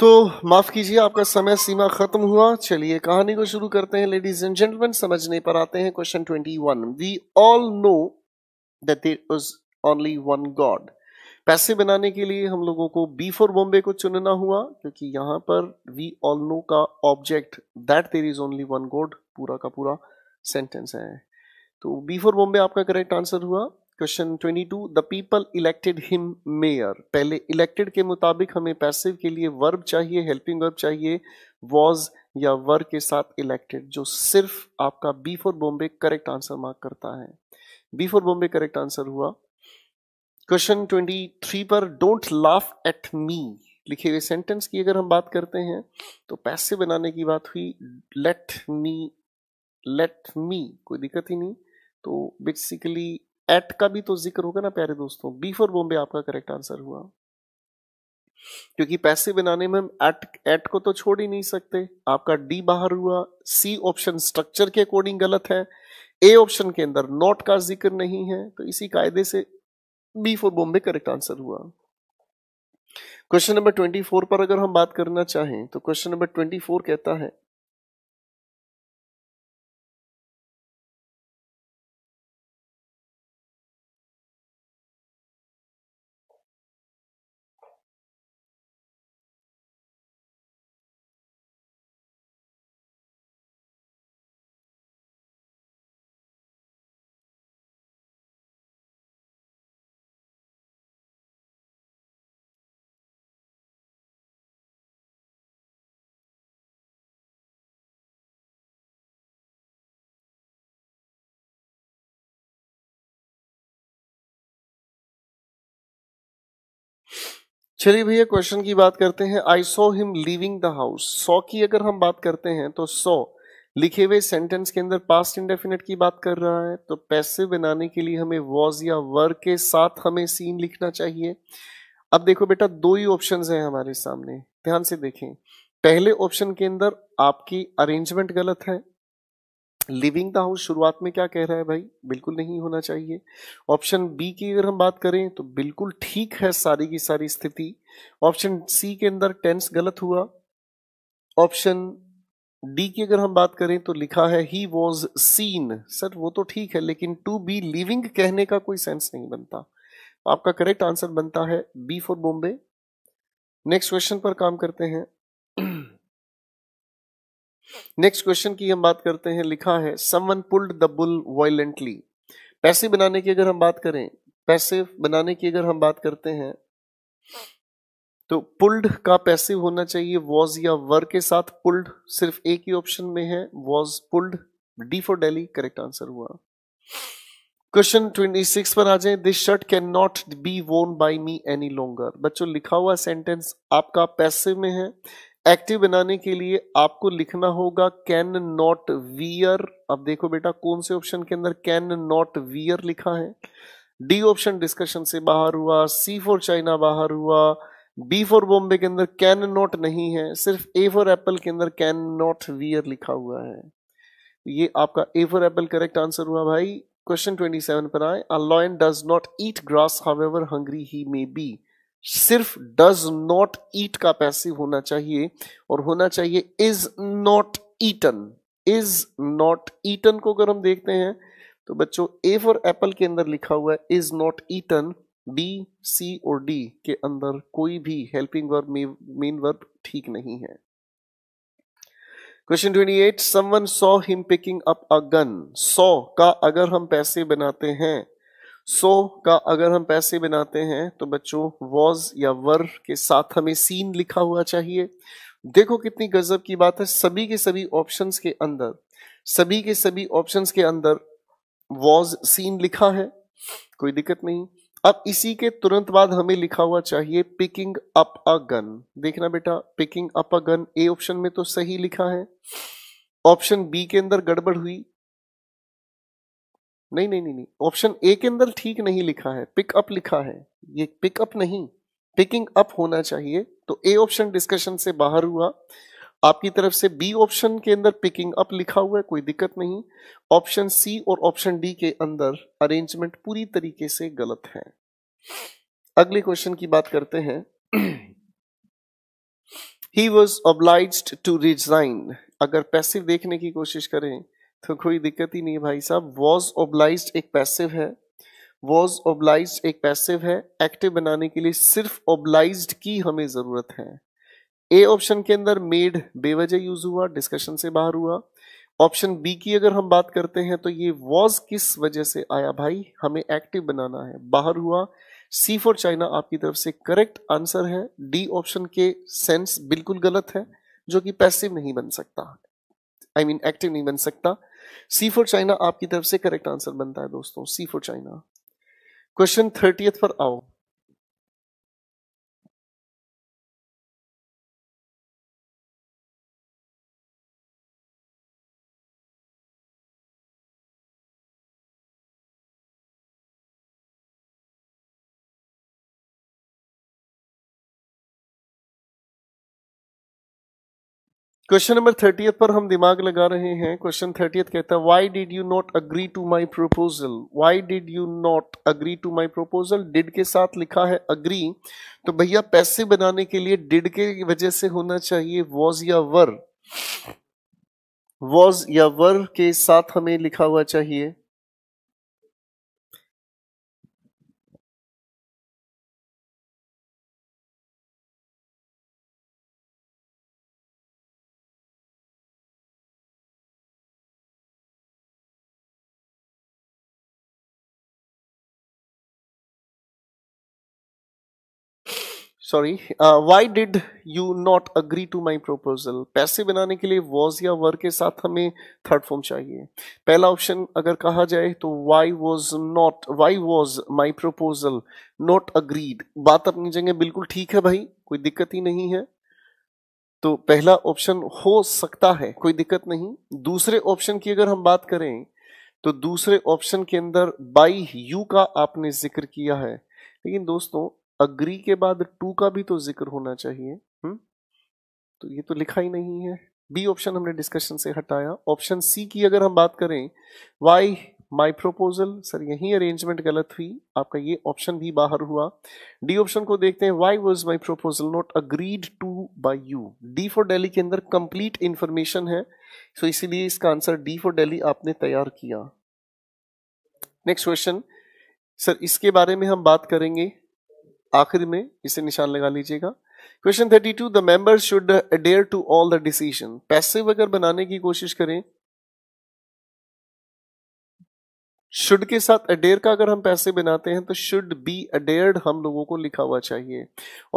तो माफ कीजिए आपका समय सीमा खत्म हुआ चलिए कहानी को शुरू करते हैं लेडीज एंड जेंटलमैन समझने पर आते हैं question twenty one we all know that there is only one God पैसे बनाने के लिए हम लोगों को बी फॉर बॉम्बे को चुनना हुआ क्योंकि यहां पर वी ऑल नो का object that there is only one God पूरा का पूरा सेंटेंस है तो बी फॉर बॉम्बे आपका करेक्ट आंसर हुआ question 22 the people elected him mayor पहले इलेक्टेड के मुताबिक हमें पैसिव के लिए वर्ब चाहिए हेल्पिंग वर्ब चाहिए वॉज या वर्ग के साथ इलेक्टेड जो सिर्फ आपका B for Bombay correct answer mark करता है B for Bombay correct answer हुआ क्वेश्चन 23 पर डोंट लाफ एट मी लिखे हुए सेंटेंस की अगर हम बात करते हैं तो पैसे बनाने की बात हुई लेट मी लेट मी कोई दिक्कत ही नहीं तो बेसिकली एट का भी तो जिक्र होगा ना प्यारे दोस्तों बी फॉर बॉम्बे आपका करेक्ट आंसर हुआ क्योंकि पैसे बनाने में हम एट एट को तो छोड़ ही नहीं सकते आपका डी बाहर हुआ सी ऑप्शन स्ट्रक्चर के अकॉर्डिंग गलत है ए ऑप्शन के अंदर नॉट का जिक्र नहीं है तो इसी कायदे से B for Bombay correct answer हुआ क्वेश्चन नंबर ट्वेंटी फोर पर अगर हम बात करना चाहें तो क्वेश्चन नंबर ट्वेंटी फोर कहता है चलिए भैया क्वेश्चन की बात करते हैं I saw him leaving the house saw की अगर हम बात करते हैं तो सो लिखे हुए सेंटेंस के अंदर पास्ट इंडेफिनेट की बात कर रहा है तो पैसे बनाने के लिए हमें वॉज या वर के साथ हमें सीन लिखना चाहिए अब देखो बेटा दो ही ऑप्शन हैं हमारे सामने ध्यान से देखें पहले ऑप्शन के अंदर आपकी अरेंजमेंट गलत है लिविंग द हाउस शुरुआत में क्या कह रहा है भाई बिल्कुल नहीं होना चाहिए ऑप्शन बी की अगर हम बात करें तो बिल्कुल ठीक है सारी की सारी स्थिति ऑप्शन सी के अंदर टेंस गलत हुआ ऑप्शन डी की अगर हम बात करें तो लिखा है ही वॉज सीन सर वो तो ठीक है लेकिन टू बी लिविंग कहने का कोई सेंस नहीं बनता आपका करेक्ट आंसर बनता है B for Bombay next question पर काम करते हैं नेक्स्ट क्वेश्चन की हम बात करते हैं लिखा है someone pulled the bull violently पैसे बनाने की अगर हम बात करें पैसे बनाने की अगर हम बात करते हैं तो पुल्ड का पैसे होना चाहिए वॉज या वर के साथ पुल्ड सिर्फ एक ही ऑप्शन में है was pulled D for daily correct answer हुआ क्वेश्चन 26 पर आ जाए this shirt cannot be worn by me any longer बच्चों लिखा हुआ सेंटेंस आपका पैसे में है एक्टिव बनाने के लिए आपको लिखना होगा कैन नॉट वियर अब देखो बेटा कौन से ऑप्शन के अंदर कैन नॉट वियर लिखा है डी ऑप्शन डिस्कशन से बाहर हुआ सी फॉर चाइना बाहर हुआ बी फॉर बॉम्बे के अंदर कैन नॉट नहीं है सिर्फ ए फॉर एप्पल के अंदर कैन नॉट वियर लिखा हुआ है ये आपका A for apple correct answer हुआ भाई क्वेश्चन सेवन पर आए a lion does not eat grass however hungry he may be सिर्फ डज नॉट ईट का पैसिव होना चाहिए और होना चाहिए is not eaten is not eaten को अगर हम देखते हैं तो बच्चों ए फॉर एप्पल के अंदर लिखा हुआ है is not eaten B C और डी के अंदर कोई भी हेल्पिंग वर्ब मेन वर्ब ठीक नहीं है question eight someone saw him picking up a gun saw का अगर हम पैसे बनाते हैं सो so, का अगर हम पैसे बनाते हैं तो बच्चों वॉज या वर के साथ हमें सीन लिखा हुआ चाहिए देखो कितनी गजब की बात है सभी के सभी ऑप्शंस के अंदर सभी के सभी ऑप्शंस के अंदर वॉज सीन लिखा है कोई दिक्कत नहीं अब इसी के तुरंत बाद हमें लिखा हुआ चाहिए पिकिंग अप अ गन देखना बेटा picking up a gun A option में तो सही लिखा है ऑप्शन बी के अंदर गड़बड़ हुई नहीं नहीं नहीं ऑप्शन ए के अंदर ठीक नहीं लिखा है पिकअप लिखा है ये पिकअप नहीं पिकिंग अप होना चाहिए तो ए ऑप्शन डिस्कशन से बाहर हुआ आपकी तरफ से बी ऑप्शन के अंदर पिकिंग अप लिखा हुआ है कोई दिक्कत नहीं ऑप्शन सी और ऑप्शन डी के अंदर अरेंजमेंट पूरी तरीके से गलत है अगले क्वेश्चन की बात करते हैं he was obliged to resign अगर पैसिव देखने की कोशिश करें तो कोई दिक्कत ही नहीं है भाई साहब वॉज ओब्लाइज एक पैसिव है वॉज ओब्लाइज एक पैसिव है एक्टिव बनाने के लिए सिर्फ ओब्लाइज की हमें ज़रूरत है ए ऑप्शन के अंदर मेड बेवजह यूज हुआ डिस्कशन से बाहर हुआ ऑप्शन बी की अगर हम बात करते हैं तो ये वॉज किस वजह से आया भाई हमें एक्टिव बनाना है बाहर हुआ सी फॉर चाइना आपकी तरफ से करेक्ट आंसर है डी ऑप्शन के सेंस बिल्कुल गलत है जो कि पैसिव नहीं बन सकता आई मीन एक्टिव नहीं बन सकता सी फॉर चाइना आपकी तरफ से करेक्ट आंसर बनता है दोस्तों C for China question thirtieth पर आओ क्वेश्चन नंबर थर्टी पर हम दिमाग लगा रहे हैं क्वेश्चन थर्टी कहता है why did you not agree to my proposal why did you not agree to my proposal did के साथ लिखा है अग्री तो भैया पैसे बनाने के लिए डिड के वजह से होना चाहिए वॉज या वर वॉज या वर के साथ हमें लिखा हुआ चाहिए sorry why did you not agree to my proposal पैसे बनाने के लिए वॉज या वर के साथ हमें थर्ड फॉर्म चाहिए पहला ऑप्शन अगर कहा जाए तो why was not why was my proposal not agreed बात अपनी जगह बिल्कुल ठीक है भाई कोई दिक्कत ही नहीं है तो पहला ऑप्शन हो सकता है कोई दिक्कत नहीं दूसरे ऑप्शन की अगर हम बात करें तो दूसरे ऑप्शन के अंदर बाई यू का आपने जिक्र किया है लेकिन दोस्तों अग्री के बाद टू का भी तो जिक्र होना चाहिए हुँ? हम्म? तो ये तो लिखा ही नहीं है बी ऑप्शन हमने डिस्कशन से हटाया ऑप्शन सी की अगर हम बात करें वाई माई प्रोपोजल सर यही अरेंजमेंट गलत हुई आपका ये ऑप्शन भी बाहर हुआ डी ऑप्शन को देखते हैं why was my proposal not agreed to by you D for Delhi के अंदर कंप्लीट इंफॉर्मेशन है सो तो so इसीलिए इसका आंसर डी फॉर डेली आपने तैयार किया नेक्स्ट क्वेश्चन सर इसके बारे में हम बात करेंगे आखिर में इसे निशान लगा लीजिएगा question thirty two the member should adhere to all the decision passive अगर बनाने की कोशिश करें शुड के साथ अडेयर का अगर हम पैसे बनाते हैं तो शुड बी अडेयर्ड हम लोगों को लिखा हुआ चाहिए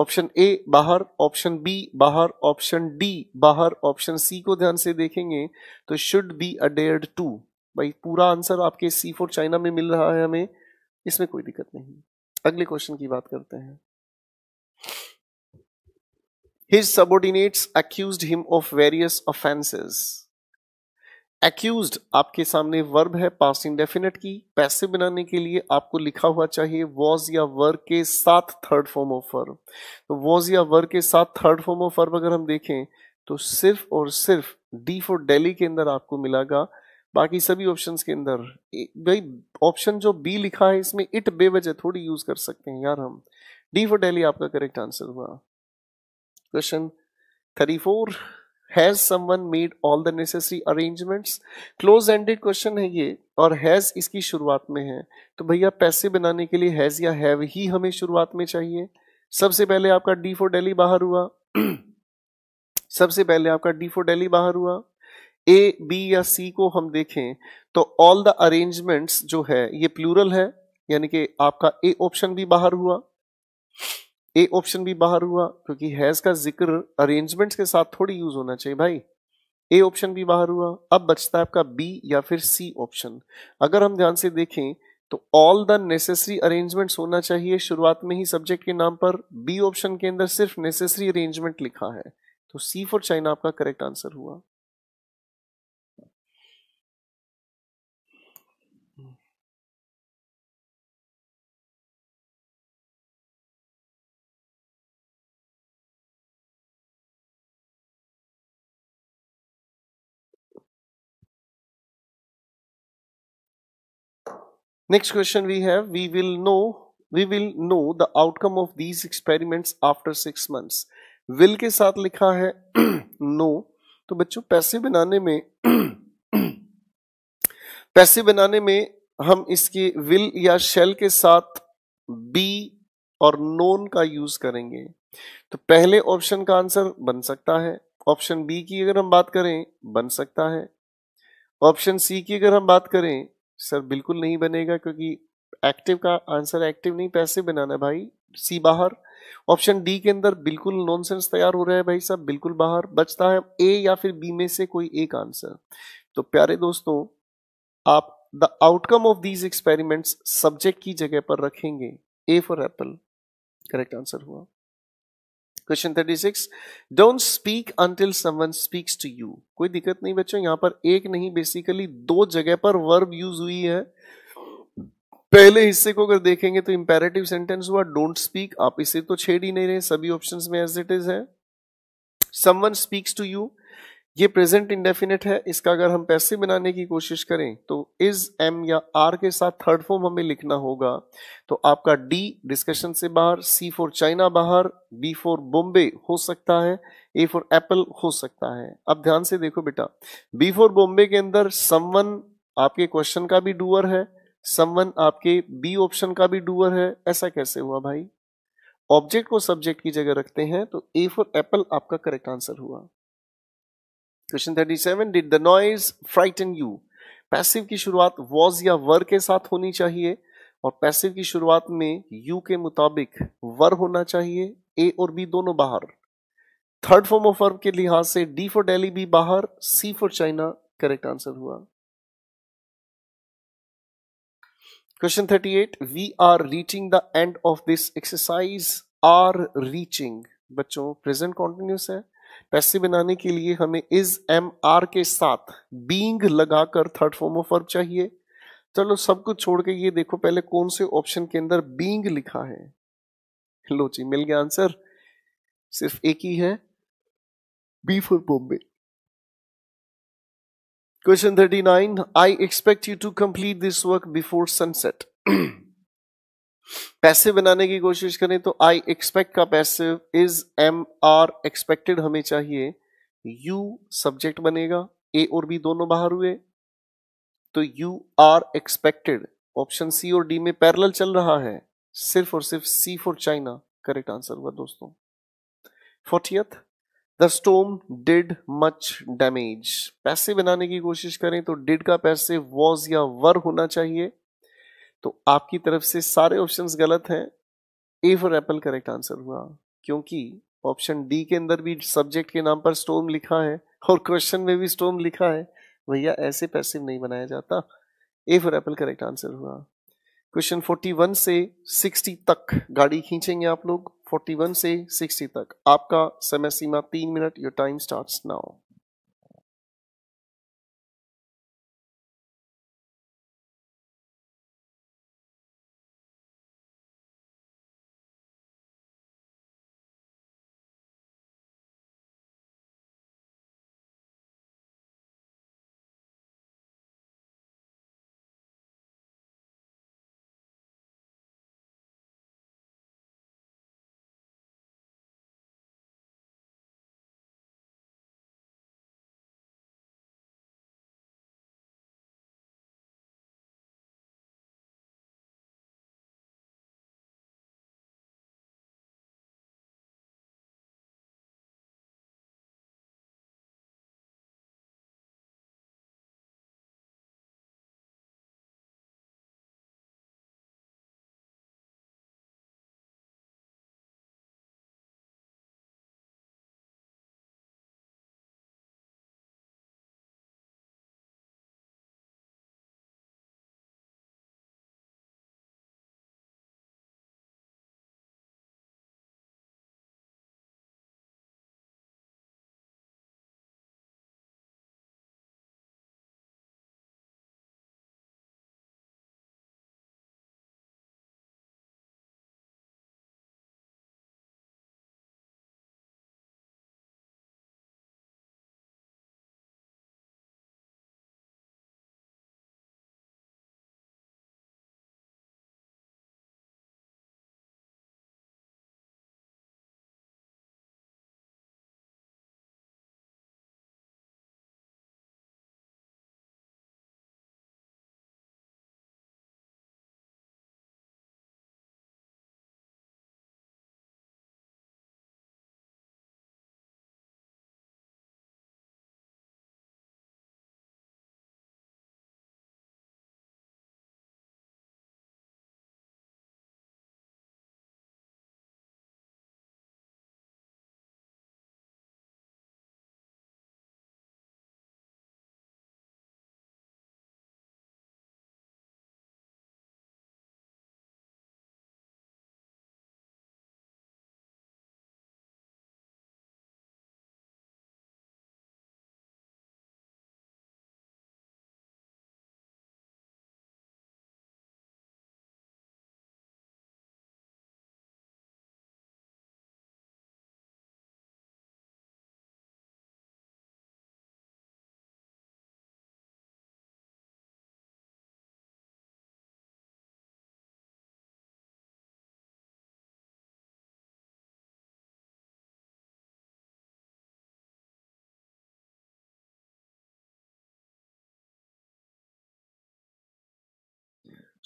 ऑप्शन ए बाहर ऑप्शन बी बाहर ऑप्शन डी बाहर ऑप्शन सी को ध्यान से देखेंगे तो शुड बी अडेयर्ड टू भाई पूरा आंसर आपके सी फोर चाइना में मिल रहा है हमें इसमें कोई दिक्कत नहीं अगले क्वेश्चन की बात करते हैं his subordinates accuse him of various offences accuse आपके सामने वर्ब है पासिंग इंडेफिनेट की पैसे बनाने के लिए आपको लिखा हुआ चाहिए वॉज या वर के साथ थर्ड फॉर्म ऑफ वर्ब तो वॉज या वर के साथ थर्ड फॉर्म ऑफ वर्ब अगर हम देखें तो सिर्फ और सिर्फ डी फॉर डेली के अंदर आपको मिलागा बाकी सभी ऑप्शन के अंदर भाई ऑप्शन जो बी लिखा है इसमें इट बेवजह थोड़ी यूज कर सकते हैं यार हम डी फॉर डेली आपका करेक्ट आंसर हुआ question thirty four has someone made all the necessary arrangements close ended question है ये और हैज इसकी शुरुआत में है तो भैया पैसे बनाने के लिए हैज या हैव ही हमें शुरुआत में चाहिए सबसे पहले आपका डी फॉर डेली बाहर हुआ सबसे पहले आपका डी फॉर डेली बाहर हुआ ए बी या सी को हम देखें तो ऑल द अरेंजमेंट्स जो है ये प्लूरल है यानी कि आपका ए ऑप्शन भी बाहर हुआ ए ऑप्शन भी बाहर हुआ क्योंकि हैज का जिक्र अरेंजमेंट्स के साथ थोड़ी यूज होना चाहिए भाई ए ऑप्शन भी बाहर हुआ अब बचता है आपका बी या फिर सी ऑप्शन अगर हम ध्यान से देखें तो ऑल द नेसेसरी अरेंजमेंट्स होना चाहिए शुरुआत में ही सब्जेक्ट के नाम पर बी ऑप्शन के अंदर सिर्फ नेसेसरी अरेंजमेंट लिखा है तो सी फॉर चाइना आपका करेक्ट आंसर हुआ next question we have, we will know we will know the outcome of these experiment after six months will के साथ लिखा है no तो बच्चों पैसे बनाने में पैसे बनाने में हम इसके विल या शेल के साथ बी और नोन का यूज करेंगे तो पहले ऑप्शन का आंसर बन सकता है ऑप्शन बी की अगर हम बात करें बन सकता है ऑप्शन सी की अगर हम बात करें सर बिल्कुल नहीं बनेगा क्योंकि एक्टिव का आंसर एक्टिव नहीं पैसिव बनाना भाई सी बाहर ऑप्शन डी के अंदर बिल्कुल नॉनसेंस तैयार हो रहा है भाई साहब बिल्कुल बाहर बचता है ए या फिर बी में से कोई एक आंसर तो प्यारे दोस्तों आप the outcome of these experiments subject की जगह पर रखेंगे A for apple correct answer हुआ question six don't speak until someone speaks to you कोई दिक्कत नहीं बच्चों यहां पर एक नहीं बेसिकली दो जगह पर वर्ब यूज हुई है पहले हिस्से को अगर देखेंगे तो इंपेरेटिव सेंटेंस हुआ डोंट स्पीक आप इसे तो छेड़ ही नहीं रहे सभी ऑप्शंस में एज इट इज है समवन स्पीक्स टू यू ये प्रेजेंट इंडेफिनेट है इसका अगर हम पैसे बनाने की कोशिश करें तो इज एम या आर के साथ थर्ड फॉर्म हमें लिखना होगा तो आपका डी डिस्कशन से बाहर सी फॉर चाइना बाहर बी फॉर बॉम्बे हो सकता है ए फॉर एप्पल हो सकता है अब ध्यान से देखो बेटा बी फॉर बॉम्बे के अंदर समवन आपके क्वेश्चन का भी डूअर है समवन आपके बी ऑप्शन का भी डूअर है ऐसा कैसे हुआ भाई ऑब्जेक्ट को सब्जेक्ट की जगह रखते हैं तो ए फॉर एप्पल आपका करेक्ट आंसर हुआ question seven did the noise frighten you passive की शुरुआत वॉज या वर के साथ होनी चाहिए और पैसिव की शुरुआत में यू के मुताबिक वर होना चाहिए ए और बी दोनों बाहर थर्ड फॉर्म ऑफ वर्ब के लिहाज से डी फॉर डेली बी बाहर C for China correct answer हुआ question thirty eight we are reaching the end of this exercise are reaching बच्चों प्रेजेंट कॉन्टिन्यूस है पैसे बनाने के लिए हमें इज एम आर के साथ बींग लगाकर थर्ड फॉर्म ऑफ वर्ब चाहिए चलो सब कुछ छोड़ के ये देखो पहले कौन से ऑप्शन के अंदर बींग लिखा है लो जी मिल गया आंसर सिर्फ एक ही है B for Bombay question thirty nine I expect you to complete this work before sunset पैसे बनाने की कोशिश करें तो आई एक्सपेक्ट का पैसे इज एम आर एक्सपेक्टेड हमें चाहिए यू सब्जेक्ट बनेगा ए और बी दोनों बाहर हुए तो you are expected option C और डी में पैरेलल चल रहा है सिर्फ और सिर्फ C for China correct answer हुआ दोस्तों fortieth the storm did much damage पैसे बनाने की कोशिश करें तो डिड का पैसे वॉज या वर होना चाहिए तो आपकी तरफ से सारे ऑप्शन गलत हैं A for apple correct answer हुआ क्योंकि ऑप्शन डी के अंदर भी सब्जेक्ट के नाम पर स्टोम लिखा है और क्वेश्चन में भी स्टोम लिखा है भैया ऐसे पैसे नहीं बनाया जाता A for apple correct answer हुआ क्वेश्चन 41 से 60 तक गाड़ी खींचेंगे आप लोग 41 से 60 तक आपका समय सीमा तीन minute your time starts now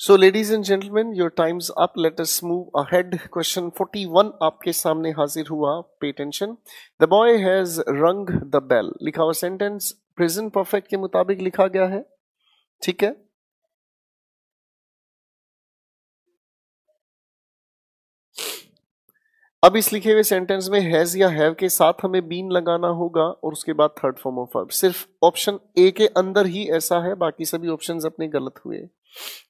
so ladies and gentleman your time's up let us move ahead question 41 आपके सामने हाजिर हुआ pay attention the boy has rung the bell लिखा हुआ सेंटेंस प्रेजेंट परफेक्ट के मुताबिक लिखा गया है ठीक है अब इस लिखे हुए सेंटेंस में हैज या हैव के साथ हमें बीन लगाना होगा और उसके बाद थर्ड फॉर्म ऑफ वर्ब सिर्फ ऑप्शन ए के अंदर ही ऐसा है बाकी सभी ऑप्शंस अपने गलत हुए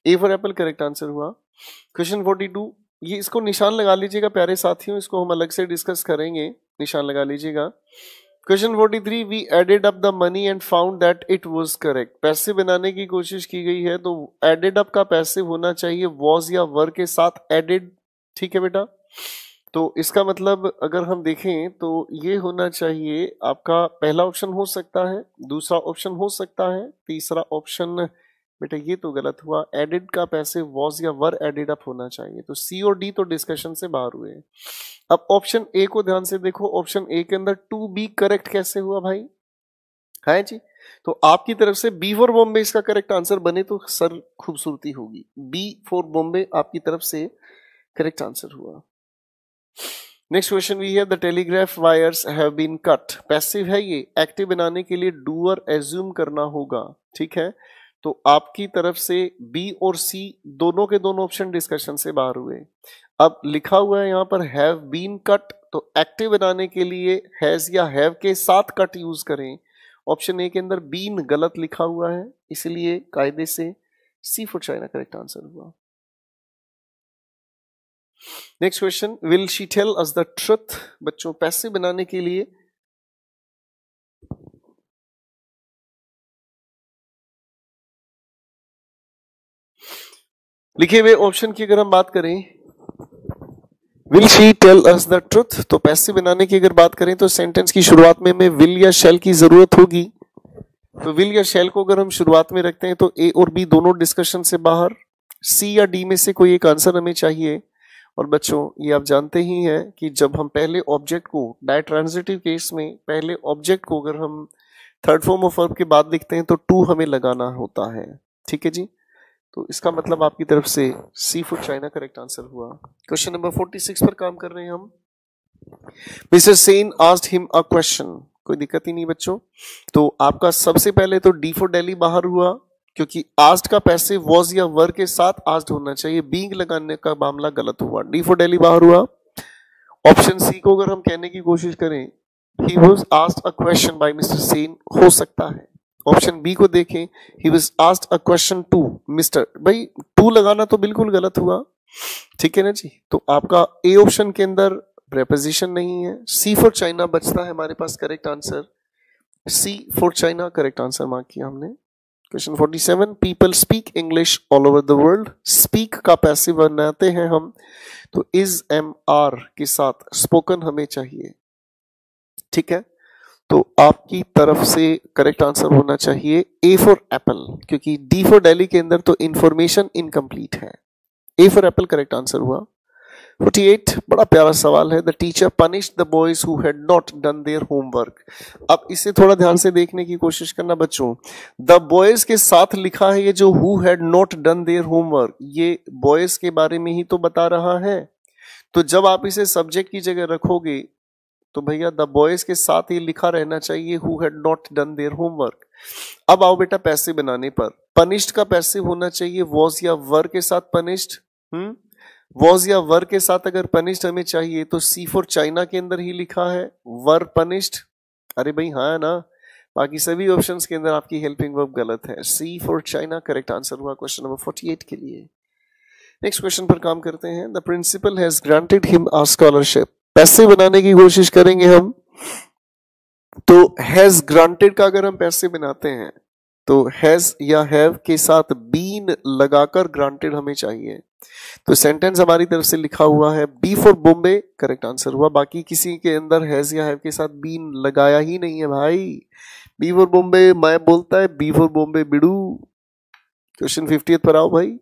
A for apple correct answer हुआ क्वेश्चन फोर्टी टू ये इसको निशान लगा लीजिएगा प्यारे साथियों इसको हम अलग से डिस्कस करेंगे निशान लगा लीजिएगा question forty three we added up the money and found that it was correct पैसे बनाने की कोशिश की गई है तो एडेड अप का पैसे होना चाहिए वॉज या वर के साथ एडेड ठीक है बेटा तो इसका मतलब अगर हम देखें तो ये होना चाहिए आपका पहला ऑप्शन हो सकता है दूसरा ऑप्शन हो सकता है तीसरा ऑप्शन option... बेटा ये तो गलत हुआ एडिड का पैसे वॉज या वर एडिड अप होना चाहिए तो सी और डी तो डिस्कशन से बाहर हुए अब ऑप्शन ए को ध्यान से देखो ऑप्शन ए के अंदर टू बी करेक्ट कैसे हुआ भाई है जी तो आपकी तरफ से बी फॉर बॉम्बे इसका करेक्ट आंसर बने तो सर खूबसूरती होगी बी फॉर बॉम्बे आपकी तरफ से करेक्ट आंसर हुआ नेक्स्ट क्वेश्चन भी है the telegraph wires have been cut passive है ये एक्टिव बनाने के लिए डूअर एज्यूम करना होगा ठीक है तो आपकी तरफ से बी और सी दोनों के दोनों ऑप्शन डिस्कशन से बाहर हुए अब लिखा हुआ है यहाँ पर हैव बीन कट तो एक्टिव बनाने के लिए हैज या हैव के साथ कट यूज करें ऑप्शन ए के अंदर बीन गलत लिखा हुआ है इसलिए कायदे से C for China correct answer हुआ next question will she tell us the truth बच्चों पैसे बनाने के लिए लिखे हुए ऑप्शन की अगर हम बात करें will she tell us the truth तो पैसे बनाने की अगर बात करें तो सेंटेंस की शुरुआत में हमें विल या शेल की जरूरत होगी तो विल या शेल को अगर हम शुरुआत में रखते हैं तो ए और बी दोनों डिस्कशन से बाहर सी या डी में से कोई एक आंसर हमें चाहिए और बच्चों ये आप जानते ही हैं कि जब हम पहले ऑब्जेक्ट को डाय ट्रांजिटिव केस में पहले ऑब्जेक्ट को अगर हम थर्ड फॉर्म ऑफ वर्ब के बाद लिखते हैं तो टू हमें लगाना होता है ठीक है जी तो इसका मतलब आपकी तरफ से C for China correct answer हुआ क्वेश्चन नंबर 46 पर काम कर रहे हैं हम mister Sen asked him a question कोई दिक्कत ही नहीं बच्चों तो आपका सबसे पहले तो डी फोर डेली बाहर हुआ क्योंकि आस्ट का पैसे वॉज या वर के साथ आस्ट होना चाहिए बींग लगाने का मामला गलत हुआ डी फॉर डेली बाहर हुआ ऑप्शन सी को अगर हम कहने की कोशिश करें he was asked a question by mister Sen हो सकता है ऑप्शन बी को देखें he was asked a question to mister भाई टू लगाना तो बिल्कुल गलत हुआ ठीक है ना जी तो आपका ए ऑप्शन के अंदर प्रेपोजिशन नहीं है सी फॉर चाइना बचता है हमारे पास correct answer C for China correct answer mark किया हमने question 47 people speak English all over the world speak का पैसिव बनाते हैं हम तो इज एम आर के साथ स्पोकन हमें चाहिए ठीक है तो आपकी तरफ से करेक्ट आंसर होना चाहिए ए फॉर एप्पल क्योंकि डी फॉर डेली के अंदर तो इंफॉर्मेशन इनकम्प्लीट है A for apple correct answer हुआ 48 बड़ा प्यारा सवाल है the teacher punish the boys who had not done their homework अब इसे थोड़ा ध्यान से देखने की कोशिश करना बच्चों द बॉयज के साथ लिखा है ये जो who had not done their homework ये बॉयज के बारे में ही तो बता रहा है तो जब आप इसे सब्जेक्ट की जगह रखोगे तो भैया द बॉयज के साथ ये लिखा रहना चाहिए who had not done their homework अब आओ बेटा पैसे बनाने पर पनिश्ड का पैसे होना चाहिए वॉज या वर के साथ पनिश्ड हम्म वॉज या वर के साथ अगर पनिश्ड हमें चाहिए तो सी फॉर चाइना के अंदर ही लिखा है वर पनिश्ड अरे भाई हाँ है ना बाकी सभी ऑप्शंस के अंदर आपकी हेल्पिंग वर्ब गलत है C for China correct answer हुआ क्वेश्चन नंबर 48 के लिए नेक्स्ट क्वेश्चन पर काम करते हैं the principal has granted him a scholarship पैसे बनाने की कोशिश करेंगे हम तो हैज ग्रांटेड का अगर हम पैसे बनाते हैं तो हैज या हैव के साथ बीन लगाकर ग्रांटेड हमें चाहिए तो सेंटेंस हमारी तरफ से लिखा हुआ है B for Bombay correct answer हुआ बाकी किसी के अंदर हैज या हैव के साथ बीन लगाया ही नहीं है भाई बी फॉर बॉम्बे मैं बोलता है बी फॉर बॉम्बे बिडू क्वेश्चन फिफ्टी पर आओ भाई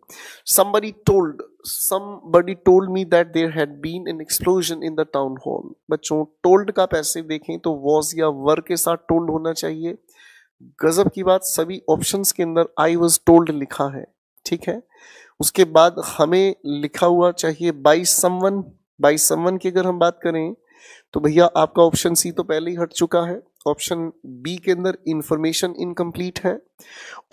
Somebody told, somebody told me that there had been an explosion in the town hall. बच्चों told का पैसे देखें तो was या were के साथ told होना चाहिए गजब की बात सभी ऑप्शंस के अंदर I was told लिखा है ठीक है उसके बाद हमें लिखा हुआ चाहिए by someone by someone की अगर हम बात करें तो भैया आपका ऑप्शन सी तो पहले ही हट चुका है ऑप्शन बी के अंदर इंफॉर्मेशन इनकम्प्लीट है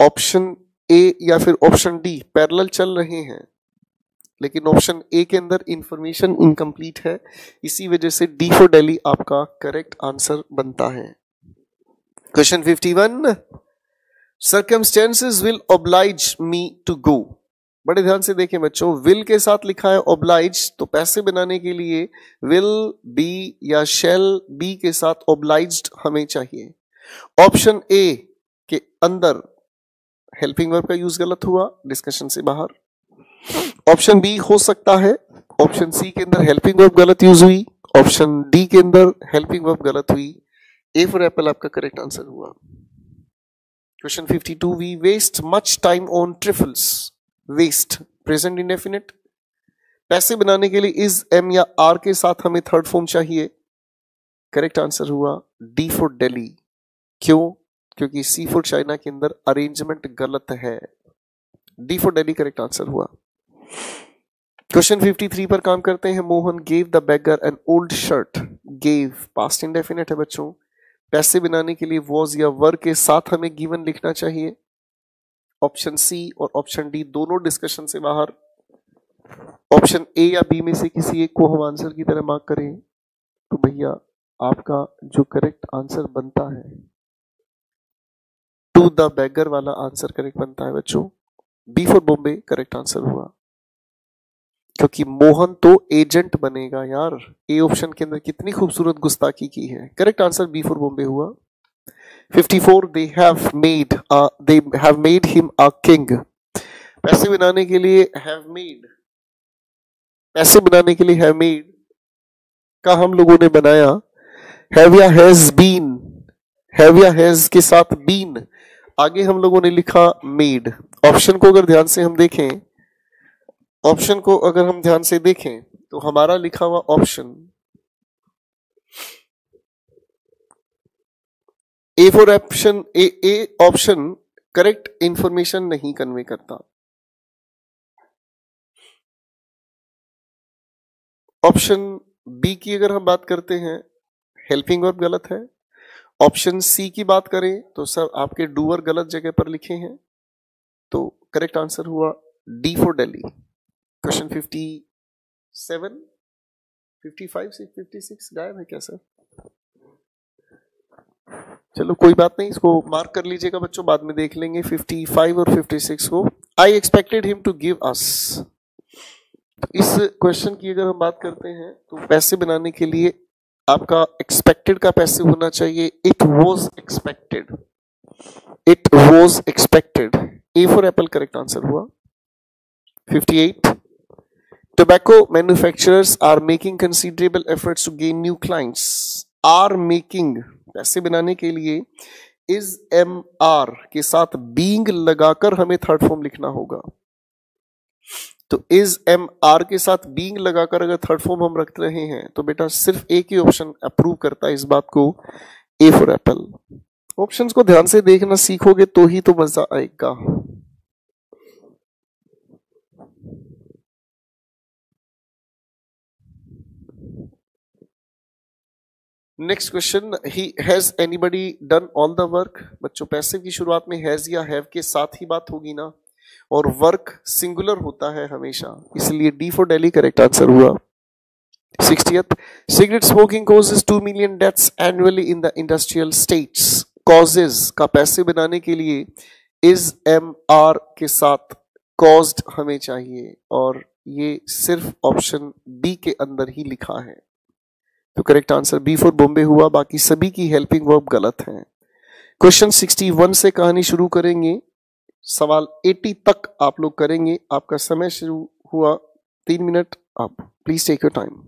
ऑप्शन ए या फिर ऑप्शन डी पैरेलल चल रहे हैं लेकिन ऑप्शन ए के अंदर इंफॉर्मेशन इनकम्प्लीट है इसी वजह से डी फॉर डेली आपका करेक्ट आंसर बनता है question 51 circumstances will oblige me to go बड़े ध्यान से देखें बच्चों विल के साथ लिखा है ओब्लाइज तो पैसे बनाने के लिए विल बी या शेल बी के साथ ओब्लाइज हमें चाहिए ऑप्शन ए के अंदर हेल्पिंग वर्ब का यूज गलत हुआ डिस्कशन से बाहर ऑप्शन बी हो सकता है ऑप्शन सी के अंदर हेल्पिंग वर्ब गलत यूज हुई ऑप्शन डी के अंदर हेल्पिंग वर्ब गलत हुई ए फॉर एप्पल आपका करेक्ट आंसर हुआ question 52 we waste much time on trifles waste present indefinite पैसे बनाने के लिए इज एम या आर के साथ हमें थर्ड फॉर्म चाहिए करेक्ट आंसर हुआ डी फॉर डेली क्यों क्योंकि सी फॉर चाइना के अंदर अरेंजमेंट गलत है D for daily correct answer हुआ क्वेश्चन 53 पर काम करते हैं Mohan gave the beggar an old shirt gave past indefinite है बच्चों पैसे बनाने के लिए वॉज या वर के साथ हमें गिवन लिखना चाहिए ऑप्शन सी और ऑप्शन डी दोनों डिस्कशन से बाहर ऑप्शन ए या बी में से किसी एक को हम आंसर की तरह मार्क करें तो भैया आपका जो करेक्ट आंसर बनता है टू द बैगर वाला आंसर करेक्ट बनता है बच्चों B for Bombay correct answer हुआ क्योंकि मोहन तो एजेंट बनेगा यार ए ऑप्शन के अंदर कितनी खूबसूरत गुस्ताखी की है correct answer B for Bombay हुआ 54 they have made they have made him a king पैसे बनाने के लिए हैव मेड पैसे बनाने के लिए हैव मेड का हम लोगों ने बनाया हैव या हैज बीन हैव या हैज के साथ बीन आगे हम लोगों ने लिखा मेड ऑप्शन को अगर ध्यान से हम देखें ऑप्शन को अगर हम ध्यान से देखें तो हमारा लिखा हुआ option A for option A A option correct information नहीं कन्वे करता ऑप्शन बी की अगर हम बात करते हैं हेल्पिंग वर्ब गलत है ऑप्शन सी की बात करें तो सर आपके डूअर गलत जगह पर लिखे हैं तो करेक्ट आंसर हुआ D for Delhi question fifty seven fifty five से फिफ्टी सिक्स गायब है क्या सर चलो कोई बात नहीं इसको मार्क कर लीजिएगा बच्चों बाद में देख लेंगे 55 और 56 को I expected him to give us इस क्वेश्चन की अगर हम बात करते हैं तो पैसे बनाने के लिए आपका एक्सपेक्टेड का पैसे होना चाहिए it was expected it was expected A for apple correct answer हुआ 58 tobacco manufacturers are making considerable efforts to gain new clients are making पैसे बनाने के लिए इज एम आर के साथ बींग लगाकर हमें थर्ड फॉर्म लिखना होगा तो इज एम आर के साथ बींग लगाकर अगर थर्ड फॉर्म हम रख रहे हैं तो बेटा सिर्फ एक ही ऑप्शन अप्रूव करता है इस बात को ए फॉर एप्पल ऑप्शन को ध्यान से देखना सीखोगे तो ही तो मजा आएगा नेक्स्ट क्वेश्चन ही has anybody done all the work बच्चों पैसे की शुरुआत में हैज या हैव के साथ ही बात होगी ना और वर्क सिंगुलर होता है हमेशा इसलिए D for daily correct answer हुआ cigarette smoking smoking causes 2 million deaths annually in the industrial का पैसे बनाने के लिए इज एम आर के साथ कॉज्ड हमें चाहिए और ये सिर्फ ऑप्शन बी के अंदर ही लिखा है तो correct answer B for Bombay हुआ बाकी सभी की हेल्पिंग वर्ब गलत है क्वेश्चन 61 से कहानी शुरू करेंगे सवाल 80 तक आप लोग करेंगे आपका समय शुरू हुआ तीन मिनट आप please take your time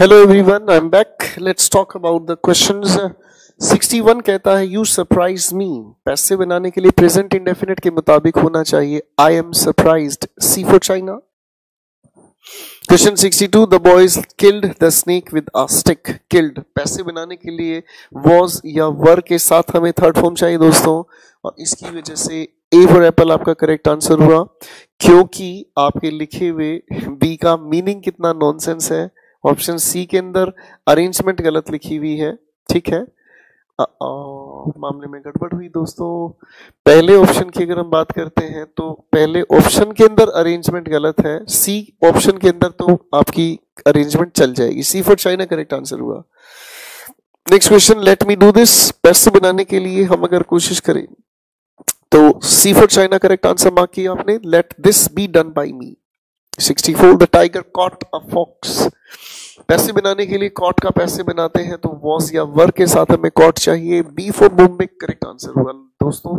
hello everyone I am back let's talk about the questions 61 कहता है यू सरप्राइज मी पैसे बनाने के लिए प्रेजेंट इंडेफिनेट के मुताबिक होना चाहिए I am surprised C for China question 62 the boys killed the snake with a stick killed पैसे बनाने के लिए वाज या वर के साथ हमें थर्ड फॉर्म चाहिए दोस्तों और इसकी वजह से ए फॉर एप्पल आपका करेक्ट आंसर हुआ क्योंकि आपके लिखे हुए बी का मीनिंग कितना नॉनसेंस है ऑप्शन सी के अंदर अरेंजमेंट गलत लिखी हुई है ठीक है आ, आ, मामले में गड़बड़ हुई दोस्तों पहले ऑप्शन की अगर हम बात करते हैं तो पहले ऑप्शन के अंदर अरेंजमेंट गलत है सी ऑप्शन के अंदर तो आपकी अरेंजमेंट चल जाएगी C for China correct answer हुआ next question let me do this best बनाने के लिए हम अगर कोशिश करें तो C for China correct answer mark किया आपने let this be done by me 64 the tiger caught a fox पैसे बनाने के लिए कॉट का पैसे बनाते हैं तो वॉस या वर के साथ हमें कॉट चाहिए B for Bombay correct answer होगा दोस्तों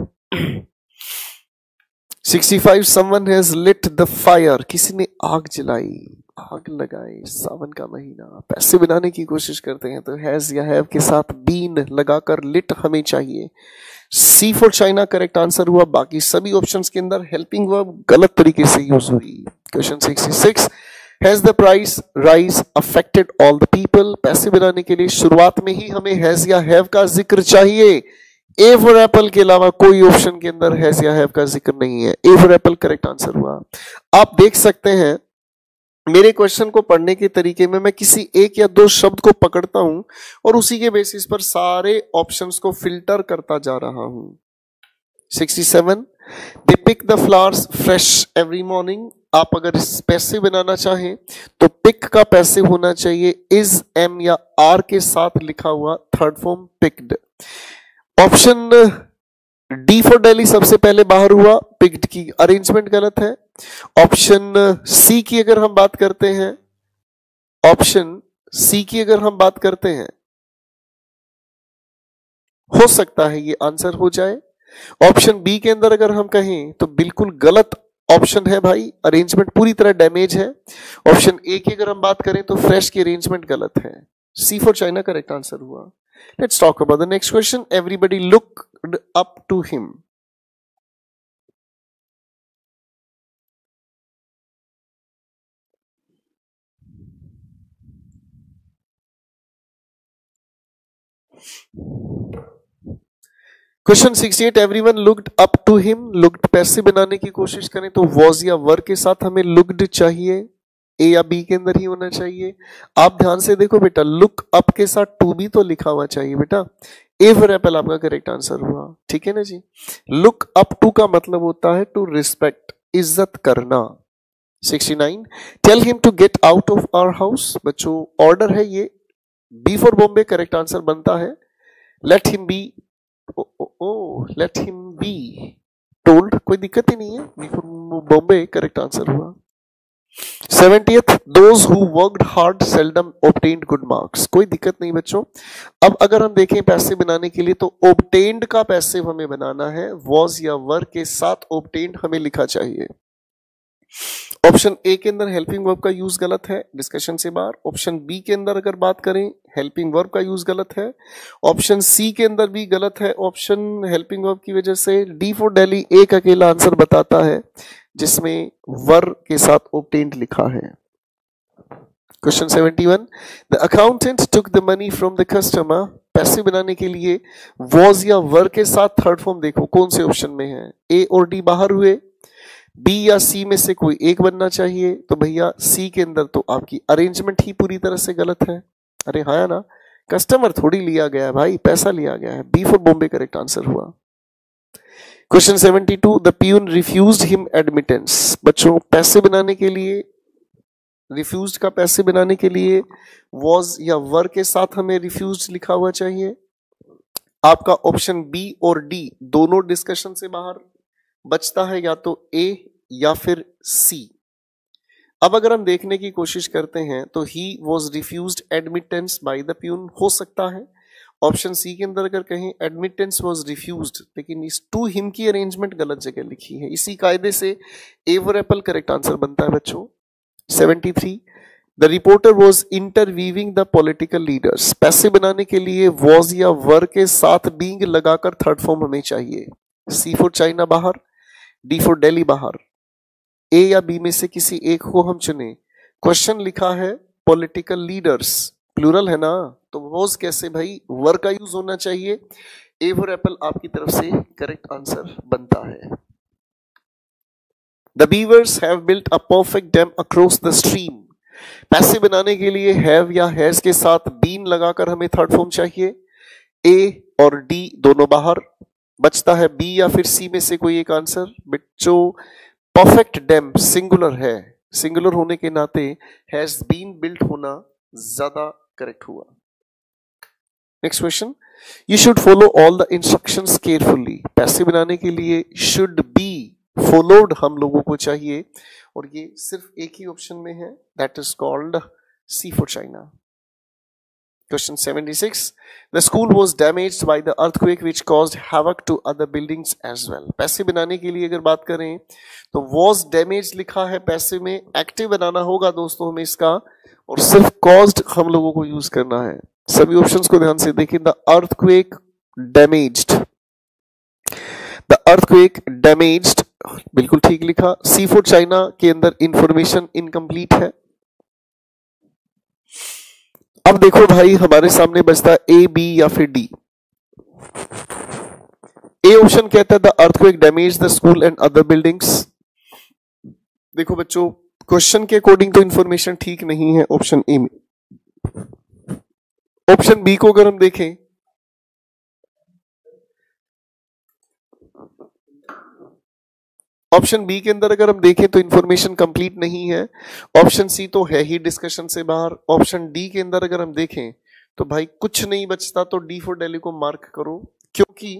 65 someone has lit the fire किसी ने आग जलाई आग लगाई सावन का महीना पैसे बनाने की कोशिश करते हैं तो हैज या हैव के साथ बीन लगाकर लिट हमें चाहिए C for China correct answer हुआ बाकी सभी ऑप्शंस के अंदर हेल्पिंग वर्ब गलत तरीके से यूज हुई question sixty six has the price rise affected all the people पैसे बनाने के लिए शुरुआत में ही हमें हैज या हैव का जिक्र चाहिए ए फॉर एप्पल के अलावा कोई ऑप्शन के अंदर हैज या हैव का जिक्र नहीं है A for apple correct answer हुआ आप देख सकते हैं मेरे क्वेश्चन को पढ़ने के तरीके में मैं किसी एक या दो शब्द को पकड़ता हूं और उसी के बेसिस पर सारे ऑप्शंस को फिल्टर करता जा रहा हूं 67 they pick the flowers fresh every morning आप अगर पैसे बनाना चाहें तो पिक का पैसे होना चाहिए इज एम या आर के साथ लिखा हुआ third form picked option D for daily सबसे पहले बाहर हुआ पिक्ड की अरेंजमेंट गलत है ऑप्शन सी की अगर हम बात करते हैं ऑप्शन सी की अगर हम बात करते हैं हो सकता है ये आंसर हो जाए ऑप्शन बी के अंदर अगर हम कहें तो बिल्कुल गलत ऑप्शन है भाई अरेंजमेंट पूरी तरह डैमेज है ऑप्शन ए की अगर हम बात करें तो फ्रेश की अरेंजमेंट गलत है C for China correct answer हुआ let's talk about the next question everybody look up to him Thank you. Question 68 everyone looked up to him looked पैसे बनाने की कोशिश करें तो वॉज या वर के साथ हमें लुक्ड चाहिए ए या बी के अंदर ही होना चाहिए आप ध्यान से देखो बेटा लुक अप के साथ टू बी तो लिखा हुआ चाहिए बेटा ए फॉर एप्पल आपका करेक्ट आंसर हुआ ठीक है ना जी लुक अप टू का मतलब होता है टू रिस्पेक्ट इज्जत करना 69 tell him to get out of our house बच्चों ऑर्डर है ये B for Bombay correct answer बनता है let him be O let him be told कोई दिक्कत ही नहीं है बॉम्बे करेक्ट आंसर हुआ seventieth those who worked hard seldom obtained good marks कोई दिक्कत नहीं बच्चों अब अगर हम देखें पैसे बनाने के लिए तो ओबटेन्ड का पैसे हमें बनाना है वॉज या वर्क के साथ ओबटेन्ड हमें लिखा चाहिए ऑप्शन ए के अंदर हेल्पिंग वर्ब का यूज गलत है डिस्कशन से बाहर ऑप्शन बी के अंदर अगर बात करें हेल्पिंग वर्ब का यूज गलत है ऑप्शन सी के अंदर भी गलत है ऑप्शन हेल्पिंग वर्ब की वजह से डी फॉर डेली एक अकेला आंसर बताता है जिसमें वर के साथ ओपटेंट लिखा है question seventy one the accountant took the money from the customer पैसे बनाने के लिए वॉज या वर के साथ थर्ड फॉर्म देखो कौन से ऑप्शन में है ए और डी बाहर हुए बी या सी में से कोई एक बनना चाहिए तो भैया सी के अंदर तो आपकी अरेंजमेंट ही पूरी तरह से गलत है अरे हाँ ना कस्टमर थोड़ी लिया गया है भाई पैसा लिया गया है B for Bombay correct answer हुआ question two the peon refuse him admittance बच्चों पैसे बनाने के लिए रिफ्यूज का पैसे बनाने के लिए वॉज या वर के साथ हमें रिफ्यूज लिखा हुआ चाहिए आपका ऑप्शन बी और डी दोनों डिस्कशन से बाहर बचता है या तो ए या फिर सी अब अगर हम देखने की कोशिश करते हैं तो he was refuse admittance by the peon हो सकता है ऑप्शन सी के अंदर अगर कहें एडमिटेंस वॉज रिफ्यूज लेकिन इस टू हिम की अरेंजमेंट गलत जगह लिखी है इसी कायदे से एवर एपल करेक्ट आंसर बनता है बच्चों 73 the reporter was interviewing the political leaders पैसे बनाने के लिए वॉज या वर के साथ बींग लगाकर थर्ड फॉर्म हमें चाहिए सी फॉर चाइना बाहर डी फॉर डेली बाहर ए या बी में से किसी एक को हम चुने क्वेश्चन लिखा है पॉलिटिकल लीडर्स प्लूरल है ना तो वोज कैसे भाई वर का यूज होना चाहिए ए फॉर एप्पल आपकी तरफ से करेक्ट आंसर बनता है the beavers have built a perfect dam across the stream पैसे बनाने के लिए हैव या हैज के साथ बीन लगाकर हमें थर्ड फॉर्म चाहिए ए और डी दोनों बाहर बचता है बी या फिर सी में से कोई एक आंसर बच्चों परफेक्ट डैम सिंगुलर है सिंगुलर होने के नाते हैज बीन बिल्ट होना ज्यादा करेक्ट हुआ next question you should follow all the instruction carefully पैसे बनाने के लिए शुड बी फॉलोड हम लोगों को चाहिए और ये सिर्फ एक ही ऑप्शन में है that is called C for China Question 76. The school was damaged by the earthquake which caused havoc to other buildings as well. पैसे बनाने के लिए अगर बात करें तो was damaged लिखा है पैसे में एक्टिव बनाना होगा दोस्तों हमें इसका और सिर्फ caused हम लोगों को यूज करना है सभी ऑप्शन को ध्यान से देखें the earthquake damaged the earthquake damaged बिल्कुल ठीक लिखा सी फोर चाइना के अंदर इंफॉर्मेशन इनकम्प्लीट है अब देखो भाई हमारे सामने बचता ए बी या फिर डी ए ऑप्शन कहता है द अर्थ को एक damage the school and other buildings देखो बच्चों क्वेश्चन के अकॉर्डिंग तो इंफॉर्मेशन ठीक नहीं है ऑप्शन ए में ऑप्शन बी को अगर हम देखें ऑप्शन बी के अंदर अगर हम देखें तो इन्फॉर्मेशन कंप्लीट नहीं है ऑप्शन सी तो है ही डिस्कशन से बाहर ऑप्शन डी के अंदर अगर हम देखें तो भाई कुछ नहीं बचता तो डी फॉर डेली को मार्क करो क्योंकि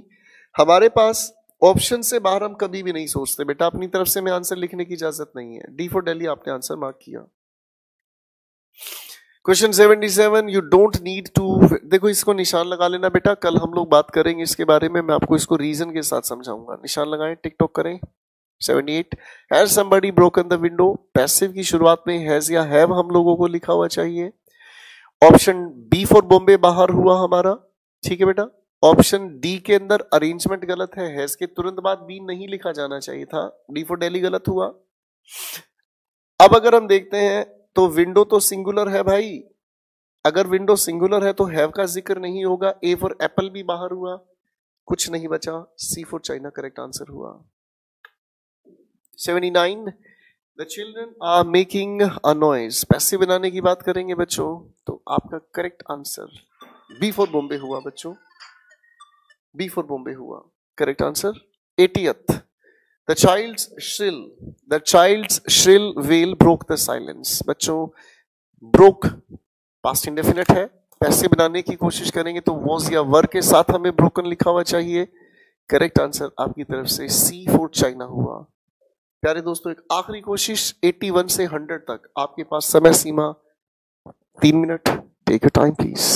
हमारे पास ऑप्शन से बाहर हम कभी भी नहीं सोचते बेटा अपनी तरफ से मैं आंसर लिखने की इजाजत नहीं है डी फॉर डेली आपने आंसर मार्क किया question 77 you don't need to देखो इसको निशान लगा लेना बेटा कल हम लोग बात करेंगे इसके बारे में मैं आपको इसको रीजन के साथ समझाऊंगा निशान लगाएं टिकटॉक करें 78 has somebody broken the window passive की शुरुआत में हैज या हैव हम लोगों को लिखा हुआ चाहिए ऑप्शन बी फॉर बॉम्बे बाहर हुआ हमारा ठीक है बेटा ऑप्शन डी के अंदर अरेंजमेंट गलत है हैज के तुरंत बाद बी नहीं लिखा जाना चाहिए था डी फॉर डेली गलत हुआ अब अगर हम देखते हैं तो विंडो तो सिंगुलर है भाई अगर विंडो सिंगुलर है तो हैव का जिक्र नहीं होगा ए फॉर एप्पल भी बाहर हुआ कुछ नहीं बचा C for China correct answer हुआ 79 the children are making a noise पैसे बनाने की बात करेंगे बच्चों तो आपका correct answer B for Bombay हुआ बच्चों बी फॉर बॉम्बे हुआ correct answer eightieth the child shrill the child shrill well broke the silence बच्चों ब्रोक पास्ट इंडेफिनेट है पैसे बनाने की कोशिश करेंगे तो वॉज या वर के साथ हमें ब्रोकन लिखा हुआ चाहिए करेक्ट आंसर आपकी तरफ से सी फॉर चाइना हुआ प्यारे दोस्तों एक आखिरी कोशिश 81 से 100 तक आपके पास समय सीमा तीन minute take a time please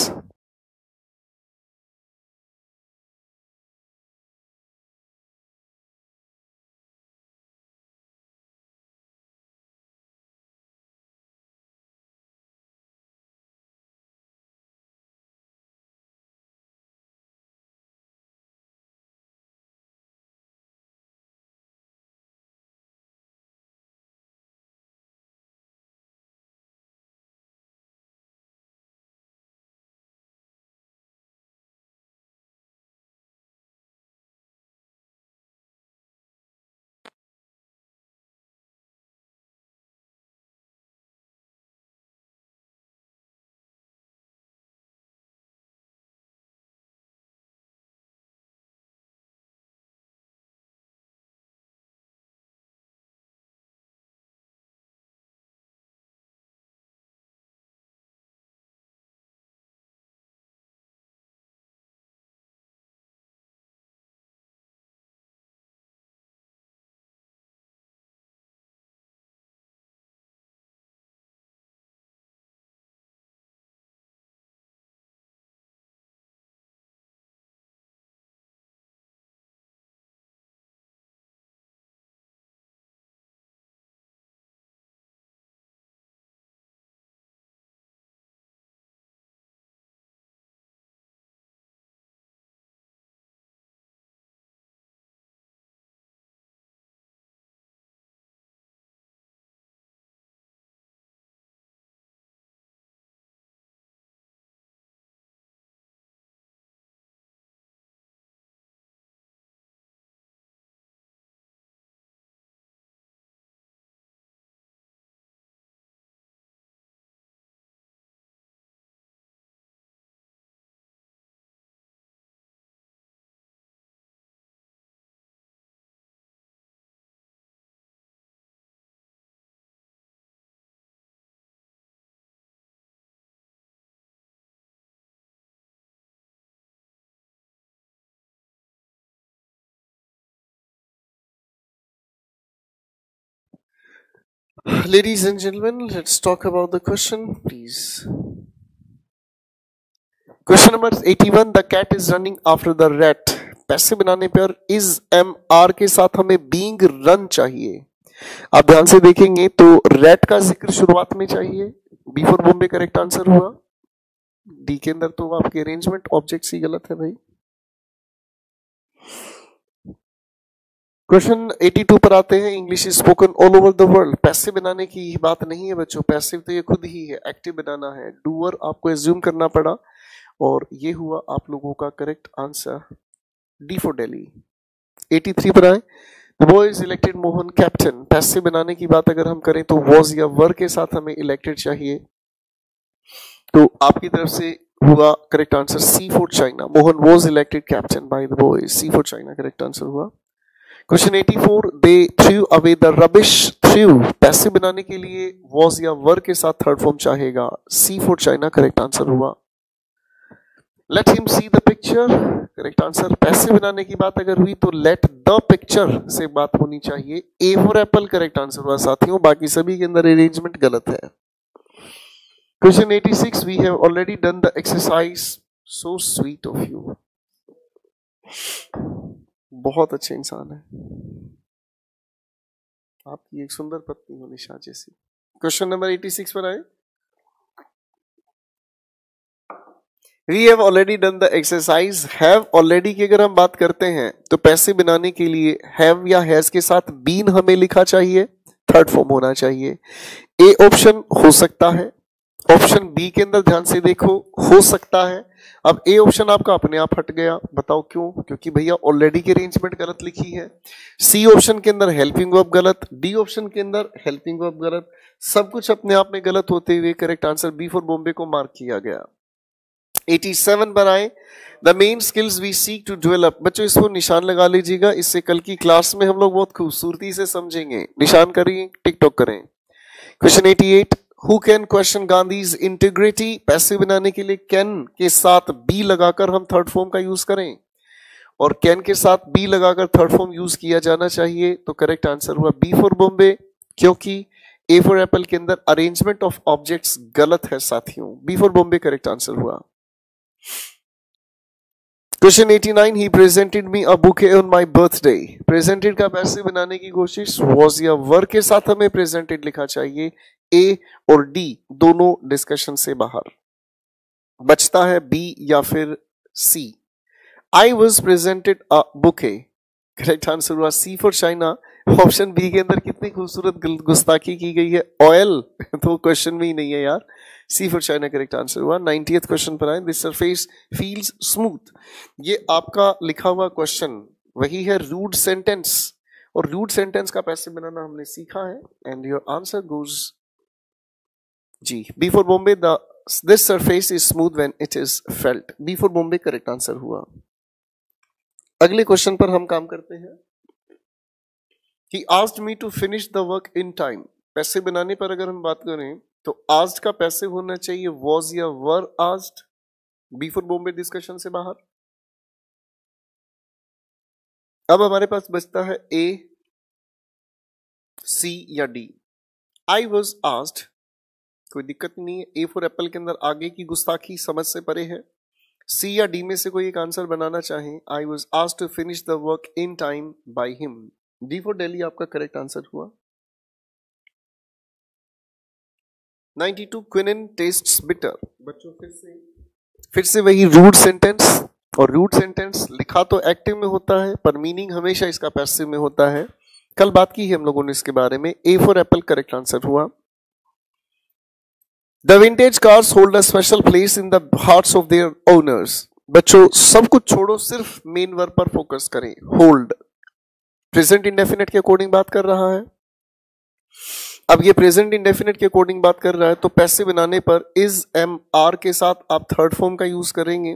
Ladies and gentlemen, let's talk about the question, please. Question number 81. The cat is running after the rat. पैसे बनाने पर इस एम आर के साथ हमें बींग रन चाहिए आप ध्यान से देखेंगे तो रेट का जिक्र शुरुआत में चाहिए बिफोर बॉम्बे करेक्ट आंसर हुआ डी के अंदर तो आपके अरेंजमेंट ऑब्जेक्ट ही गलत है भाई क्वेश्चन 82 पर आते हैं English is spoken all over the world पैसे बनाने की बात नहीं है बच्चों पैसे तो ये खुद ही है एक्टिव बनाना है डूअर आपको एज्यूम करना पड़ा और ये हुआ आप लोगों का correct answer D for daily 83 पर आए the is elected Mohan captain पैसे बनाने की बात अगर हम करें तो वॉज या वर के साथ हमें इलेक्टेड चाहिए तो आपकी तरफ से हुआ correct answer C for China Mohan was elected captain by the boy C for China correct answer हुआ क्वेश्चन 84 they threw away the rubbish threw पैसे बनाने के लिए वॉज या वर के साथ थर्ड फॉर्म चाहेगा C for China correct answer हुआ let him see the picture correct answer पैसे बनाने की बात अगर हुई तो लेट द पिक्चर से बात होनी चाहिए A for apple correct answer हुआ साथियों बाकी सभी के अंदर अरेंजमेंट गलत है question 86 we have already done the exercise so sweet of you बहुत अच्छे इंसान है आपकी एक सुंदर पत्नी हो निशा जैसी क्वेश्चन नंबर 86 पर आए we have already done the exercise have already की अगर हम बात करते हैं तो पैसे बनाने के लिए हैव या हैज के साथ बीन हमें लिखा चाहिए थर्ड फॉर्म होना चाहिए ए ऑप्शन हो सकता है ऑप्शन बी के अंदर ध्यान से देखो हो सकता है अब ए ऑप्शन आपका अपने आप हट गया बताओ क्यों क्योंकि भैया ऑलरेडी की अरेंजमेंट गलत लिखी है सी ऑप्शन के अंदर हेल्पिंग वर्ब गलत डी ऑप्शन के अंदर हेल्पिंग वर्ब गलत सब कुछ अपने आप में गलत होते हुए correct answer B for Bombay को मार्क किया गया 87 बनाए the main skills we seek to develop बच्चों इसको निशान लगा लीजिएगा इससे कल की क्लास में हम लोग बहुत खूबसूरती से समझेंगे निशान करिए टिकटॉक करें question 88 who can question Gandhi integrity पैसे बनाने के लिए कैन के साथ बी लगाकर हम थर्ड फॉर्म का यूज करें और कैन के साथ बी लगाकर थर्ड फॉर्म यूज किया जाना चाहिए तो करेक्ट आंसर हुआ बी फॉर बॉम्बे क्योंकि ए फॉर एप्पल के अंदर अरेंजमेंट ऑफ ऑब्जेक्ट्स गलत है साथियों B for Bombay correct answer हुआ क्वेश्चन 89 he presented me a bouquet on my birthday presented का पैसे बनाने की कोशिश वाज या वर्क के साथ हमें प्रेजेंटेड लिखा चाहिए ए और डी दोनों डिस्कशन से बाहर बचता है बी या फिर C I was presented a A correct answer हुआ C for China option B के अंदर कितनी खूबसूरत गुस्ताखी की गई है ऑयल तो क्वेश्चन में ही नहीं है यार C for China correct answer हुआ नाइनटी क्वेश्चन पर आए दिस सरफेस फील्स स्मूथ ये आपका लिखा हुआ क्वेश्चन वही है रूड सेंटेंस और रूड सेंटेंस का पैसे बनाना हमने सीखा है and your answer goes G B for Bombay this surface is smooth when it is felt B for Bombay correct answer हुआ अगले क्वेश्चन पर हम काम करते हैं he asked me to finish the work in time पैसे बनाने पर अगर हम बात करें तो आस्ट का पैसे होना चाहिए वॉज या were asked B for Bombay discussion से बाहर अब हमारे पास बचता है ए सी या डी आई वॉज आस्ट कोई दिक्कत नहीं है ए फॉर एप्पल के अंदर आगे की गुस्ताखी समझ से परे है सी या डी में से कोई एक आंसर बनाना चाहे आई वॉज आज to finish the work in time by him D for daily आपका करेक्ट आंसर हुआ 92 क्विनिन टेस्ट बिटर बच्चों फिर से फिर से वही रूट सेंटेंस और रूट सेंटेंस लिखा तो एक्टिव में होता है पर मीनिंग हमेशा इसका पैसिव में होता है कल बात की है हम लोगों ने इसके बारे में A for apple correct answer हुआ the vintage cars hold a special place in the hearts of their owners बच्चों सब कुछ छोड़ो सिर्फ मेन वर्ब पर फोकस करें होल्ड प्रेजेंट इंडेफिनेट के अकॉर्डिंग बात कर रहा है अब ये प्रेजेंट इंडेफिनेट के अकॉर्डिंग बात कर रहा है तो पैसे बनाने पर इज एम आर के साथ आप थर्ड फॉर्म का यूज करेंगे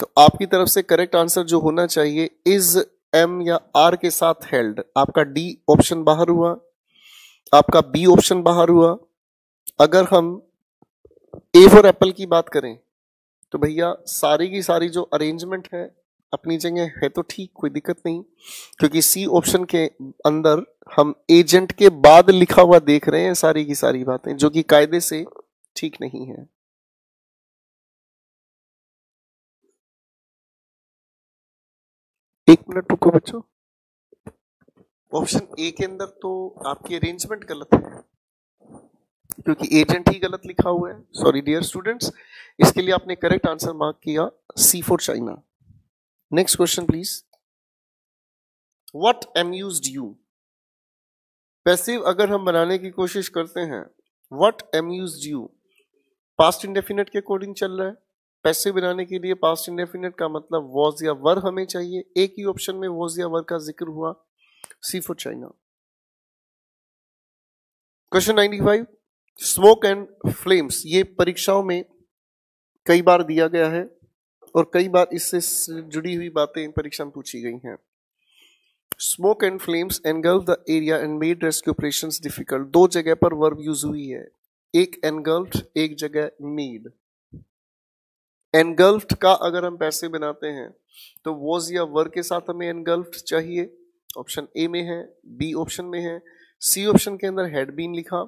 तो आपकी तरफ से करेक्ट आंसर जो होना चाहिए इज एम या आर के साथ हेल्ड आपका डी ऑप्शन बाहर हुआ आपका बी ऑप्शन बाहर हुआ अगर हम ए फॉर एप्पल की बात करें तो भैया सारी की सारी जो अरेंजमेंट है अपनी जगह है तो ठीक कोई दिक्कत नहीं क्योंकि सी ऑप्शन के अंदर हम एजेंट के बाद लिखा हुआ देख रहे हैं सारी की सारी बातें जो कि कायदे से ठीक नहीं है एक मिनट रुको बच्चों ऑप्शन ए के अंदर तो आपकी अरेंजमेंट गलत है क्योंकि एजेंट ही गलत लिखा हुआ है सॉरी डियर स्टूडेंट्स इसके लिए आपने करेक्ट आंसर मार्क किया C for China next question please what amuse you passive अगर हम बनाने की कोशिश करते हैं what amuse you past indefinite के अकॉर्डिंग चल रहा है पैसिव बनाने के लिए पास्ट इंडेफिनेट का मतलब वॉज या वर हमें चाहिए एक ही ऑप्शन में वॉज या वर का जिक्र हुआ C for China question ninety five smoke and flames ये परीक्षाओं में कई बार दिया गया है और कई बार इससे जुड़ी हुई बातें इन परीक्षा में पूछी गई हैं smoke and flames engulf the area and made rescue operation difficult दो जगह पर वर्ब यूज हुई है एक एनगल्फ एक जगह मेड एनगल्फ का अगर हम पैसे बनाते हैं तो वॉज या वर्ग के साथ हमें एनगल्फ चाहिए ऑप्शन ए में है बी ऑप्शन में है सी ऑप्शन के अंदर हेडबीन लिखा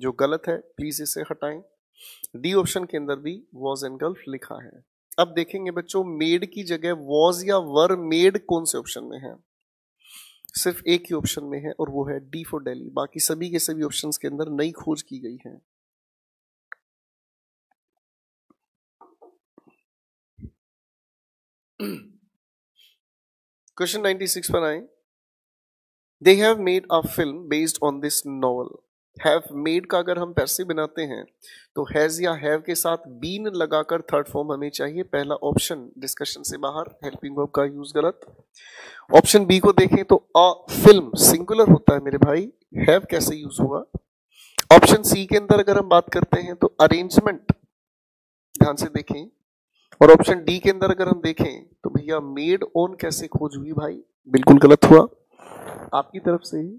जो गलत है प्लीज़ इसे हटाएं डी ऑप्शन के अंदर भी वॉज एंड गल्फ लिखा है अब देखेंगे बच्चों मेड की जगह वॉज या वर मेड कौन से ऑप्शन में है सिर्फ एक ही ऑप्शन में है और वो है डी फॉर डेली बाकी सभी के सभी ऑप्शंस के अंदर नई खोज की गई है क्वेश्चन 96 पर आए they have made a film based on this novel have made का अगर हम पैसे बनाते हैं तो हैज़ या हैव के साथ बीन लगाकर थर्ड फॉर्म हमें चाहिए पहला ऑप्शन डिस्कशन से बाहर हेल्पिंग वर्ब का यूज गलत ऑप्शन बी को देखें तो अ फिल्म सिंगुलर होता है मेरे भाई हैव कैसे यूज हुआ ऑप्शन सी के अंदर अगर हम बात करते हैं तो अरेंजमेंट ध्यान से देखें और ऑप्शन डी के अंदर अगर हम देखें तो भैया मेड ओन कैसे खोज हुई भाई बिल्कुल गलत हुआ आपकी तरफ से ही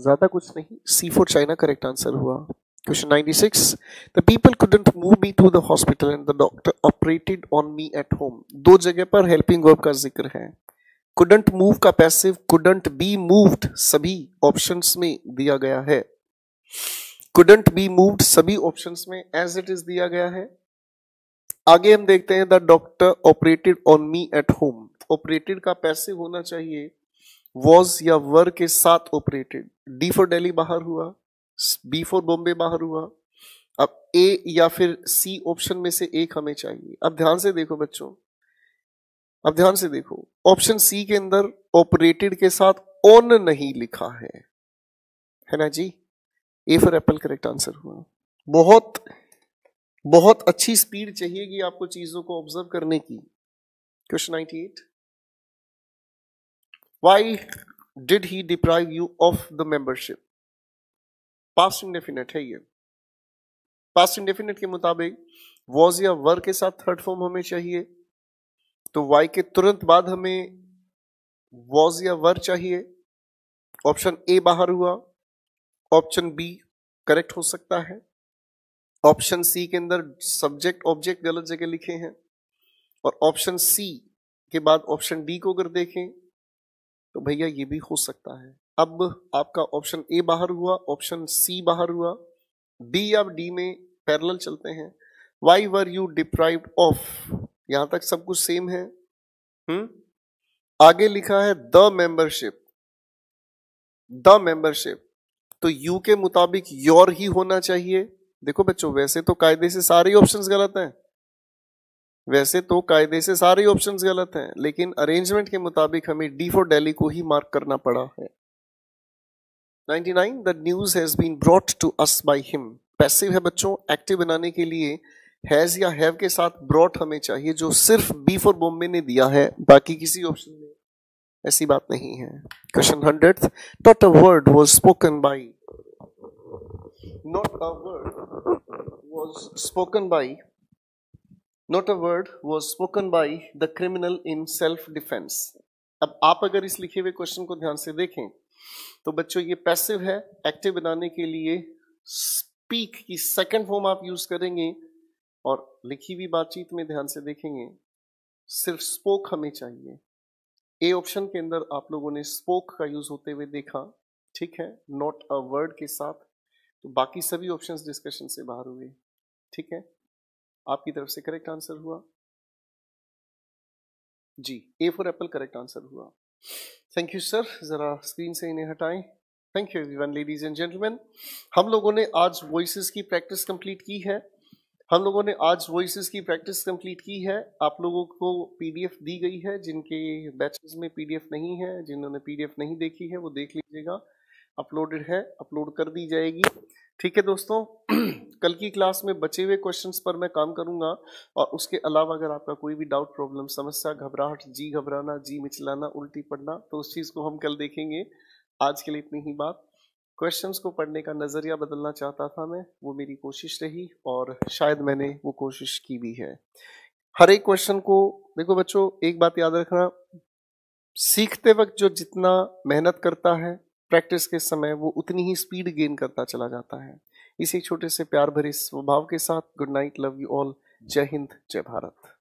ज्यादा कुछ नहीं C for China correct answer हुआ question 96 the people couldn't move me to the hospital and the doctor operated on me at home दो जगह पर हेल्पिंग वर्ब का जिक्र है कुडंट मूव का पैसिव कुडंट बी मूव्ड सभी ऑप्शंस में दिया गया है कुडंट बी मूव्ड सभी ऑप्शंस में एज इट इज दिया गया है आगे हम देखते हैं the doctor operated on me at home operated का पैसिव होना चाहिए वॉज या वर के साथ ऑपरेटेड डी फॉर डेली बाहर हुआ बी फॉर बॉम्बे बाहर हुआ अब ए या फिर सी ऑप्शन में से एक हमें चाहिए अब ध्यान से देखो बच्चों अब ध्यान से देखो ऑप्शन सी के अंदर ऑपरेटेड के साथ ऑन नहीं लिखा है है ना जी A for apple correct answer हुआ बहुत बहुत अच्छी स्पीड चाहिएगी आपको चीजों को ऑब्जर्व करने की question ninety eight Why did he deprive you of the membership? Past indefinite है ये पास्ट इंडेफिनेट के मुताबिक वॉज या वर के साथ थर्ड फॉर्म हमें चाहिए तो वाई के तुरंत बाद हमें वॉज या वर चाहिए ऑप्शन ए बाहर हुआ ऑप्शन बी करेक्ट हो सकता है ऑप्शन सी के अंदर सब्जेक्ट ऑब्जेक्ट गलत जगह लिखे हैं और ऑप्शन सी के बाद ऑप्शन डी को अगर देखें तो भैया ये भी हो सकता है अब आपका ऑप्शन ए बाहर हुआ ऑप्शन सी बाहर हुआ बी या डी में पैरेलल चलते हैं why were you deprive of यहां तक सब कुछ सेम है हम्म आगे लिखा है द मेंबरशिप द मेंबरशिप तो यू के मुताबिक योर ही होना चाहिए देखो बच्चों वैसे तो कायदे से सारे ऑप्शंस गलत हैं वैसे तो कायदे से सारे ऑप्शन गलत हैं लेकिन अरेंजमेंट के मुताबिक हमें डी फॉर डेली को ही मार्क करना पड़ा है 99 the news has been brought to us by him passive है बच्चों एक्टिव बनाने के लिए हैज या हैव के साथ ब्रॉट हमें चाहिए जो सिर्फ बी फॉर बॉम्बे ने दिया है बाकी किसी ऑप्शन में ऐसी बात नहीं है question hundred not a word was spoken by not a word was spoken by not a word was spoken by the criminal in self defence अब आप अगर इस लिखे हुए क्वेश्चन को ध्यान से देखें तो बच्चों ये पैसिव है एक्टिव बनाने के लिए स्पीक की सेकेंड फॉर्म आप यूज करेंगे और लिखी हुई बातचीत में ध्यान से देखेंगे सिर्फ स्पोक हमें चाहिए ए ऑप्शन के अंदर आप लोगों ने स्पोक का यूज होते हुए देखा ठीक है नॉट अ वर्ड के साथ तो बाकी सभी ऑप्शंस डिस्कशन से बाहर हुए ठीक है आपकी तरफ से करेक्ट आंसर हुआ जी A for apple correct answer हुआ थैंक यू सर ज़रा स्क्रीन से इन्हें हटाएं thank you everyone ladies and gentleman हम लोगों ने आज वॉइस की प्रैक्टिस कंप्लीट की है हम लोगों ने आज वॉइस की प्रैक्टिस कंप्लीट की है आप लोगों को पीडीएफ दी गई है जिनके बैचेस में पीडीएफ नहीं है जिन्होंने पीडीएफ नहीं देखी है वो देख लीजिएगा अपलोडेड है अपलोड कर दी जाएगी ठीक है दोस्तों कल की क्लास में बचे हुए क्वेश्चंस पर मैं काम करूंगा और उसके अलावा अगर आपका कोई भी डाउट प्रॉब्लम समस्या घबराहट जी घबराना जी मिचलाना उल्टी पढ़ना तो उस चीज़ को हम कल देखेंगे आज के लिए इतनी ही बात क्वेश्चंस को पढ़ने का नज़रिया बदलना चाहता था मैं वो मेरी कोशिश रही और शायद मैंने वो कोशिश की भी है हर एक क्वेश्चन को देखो बच्चों एक बात याद रखना सीखते वक्त जो जितना मेहनत करता है प्रैक्टिस के समय वो उतनी ही स्पीड गेन करता चला जाता है इसी छोटे से प्यार भरे स्वभाव के साथ good night love you all जय हिंद जय भारत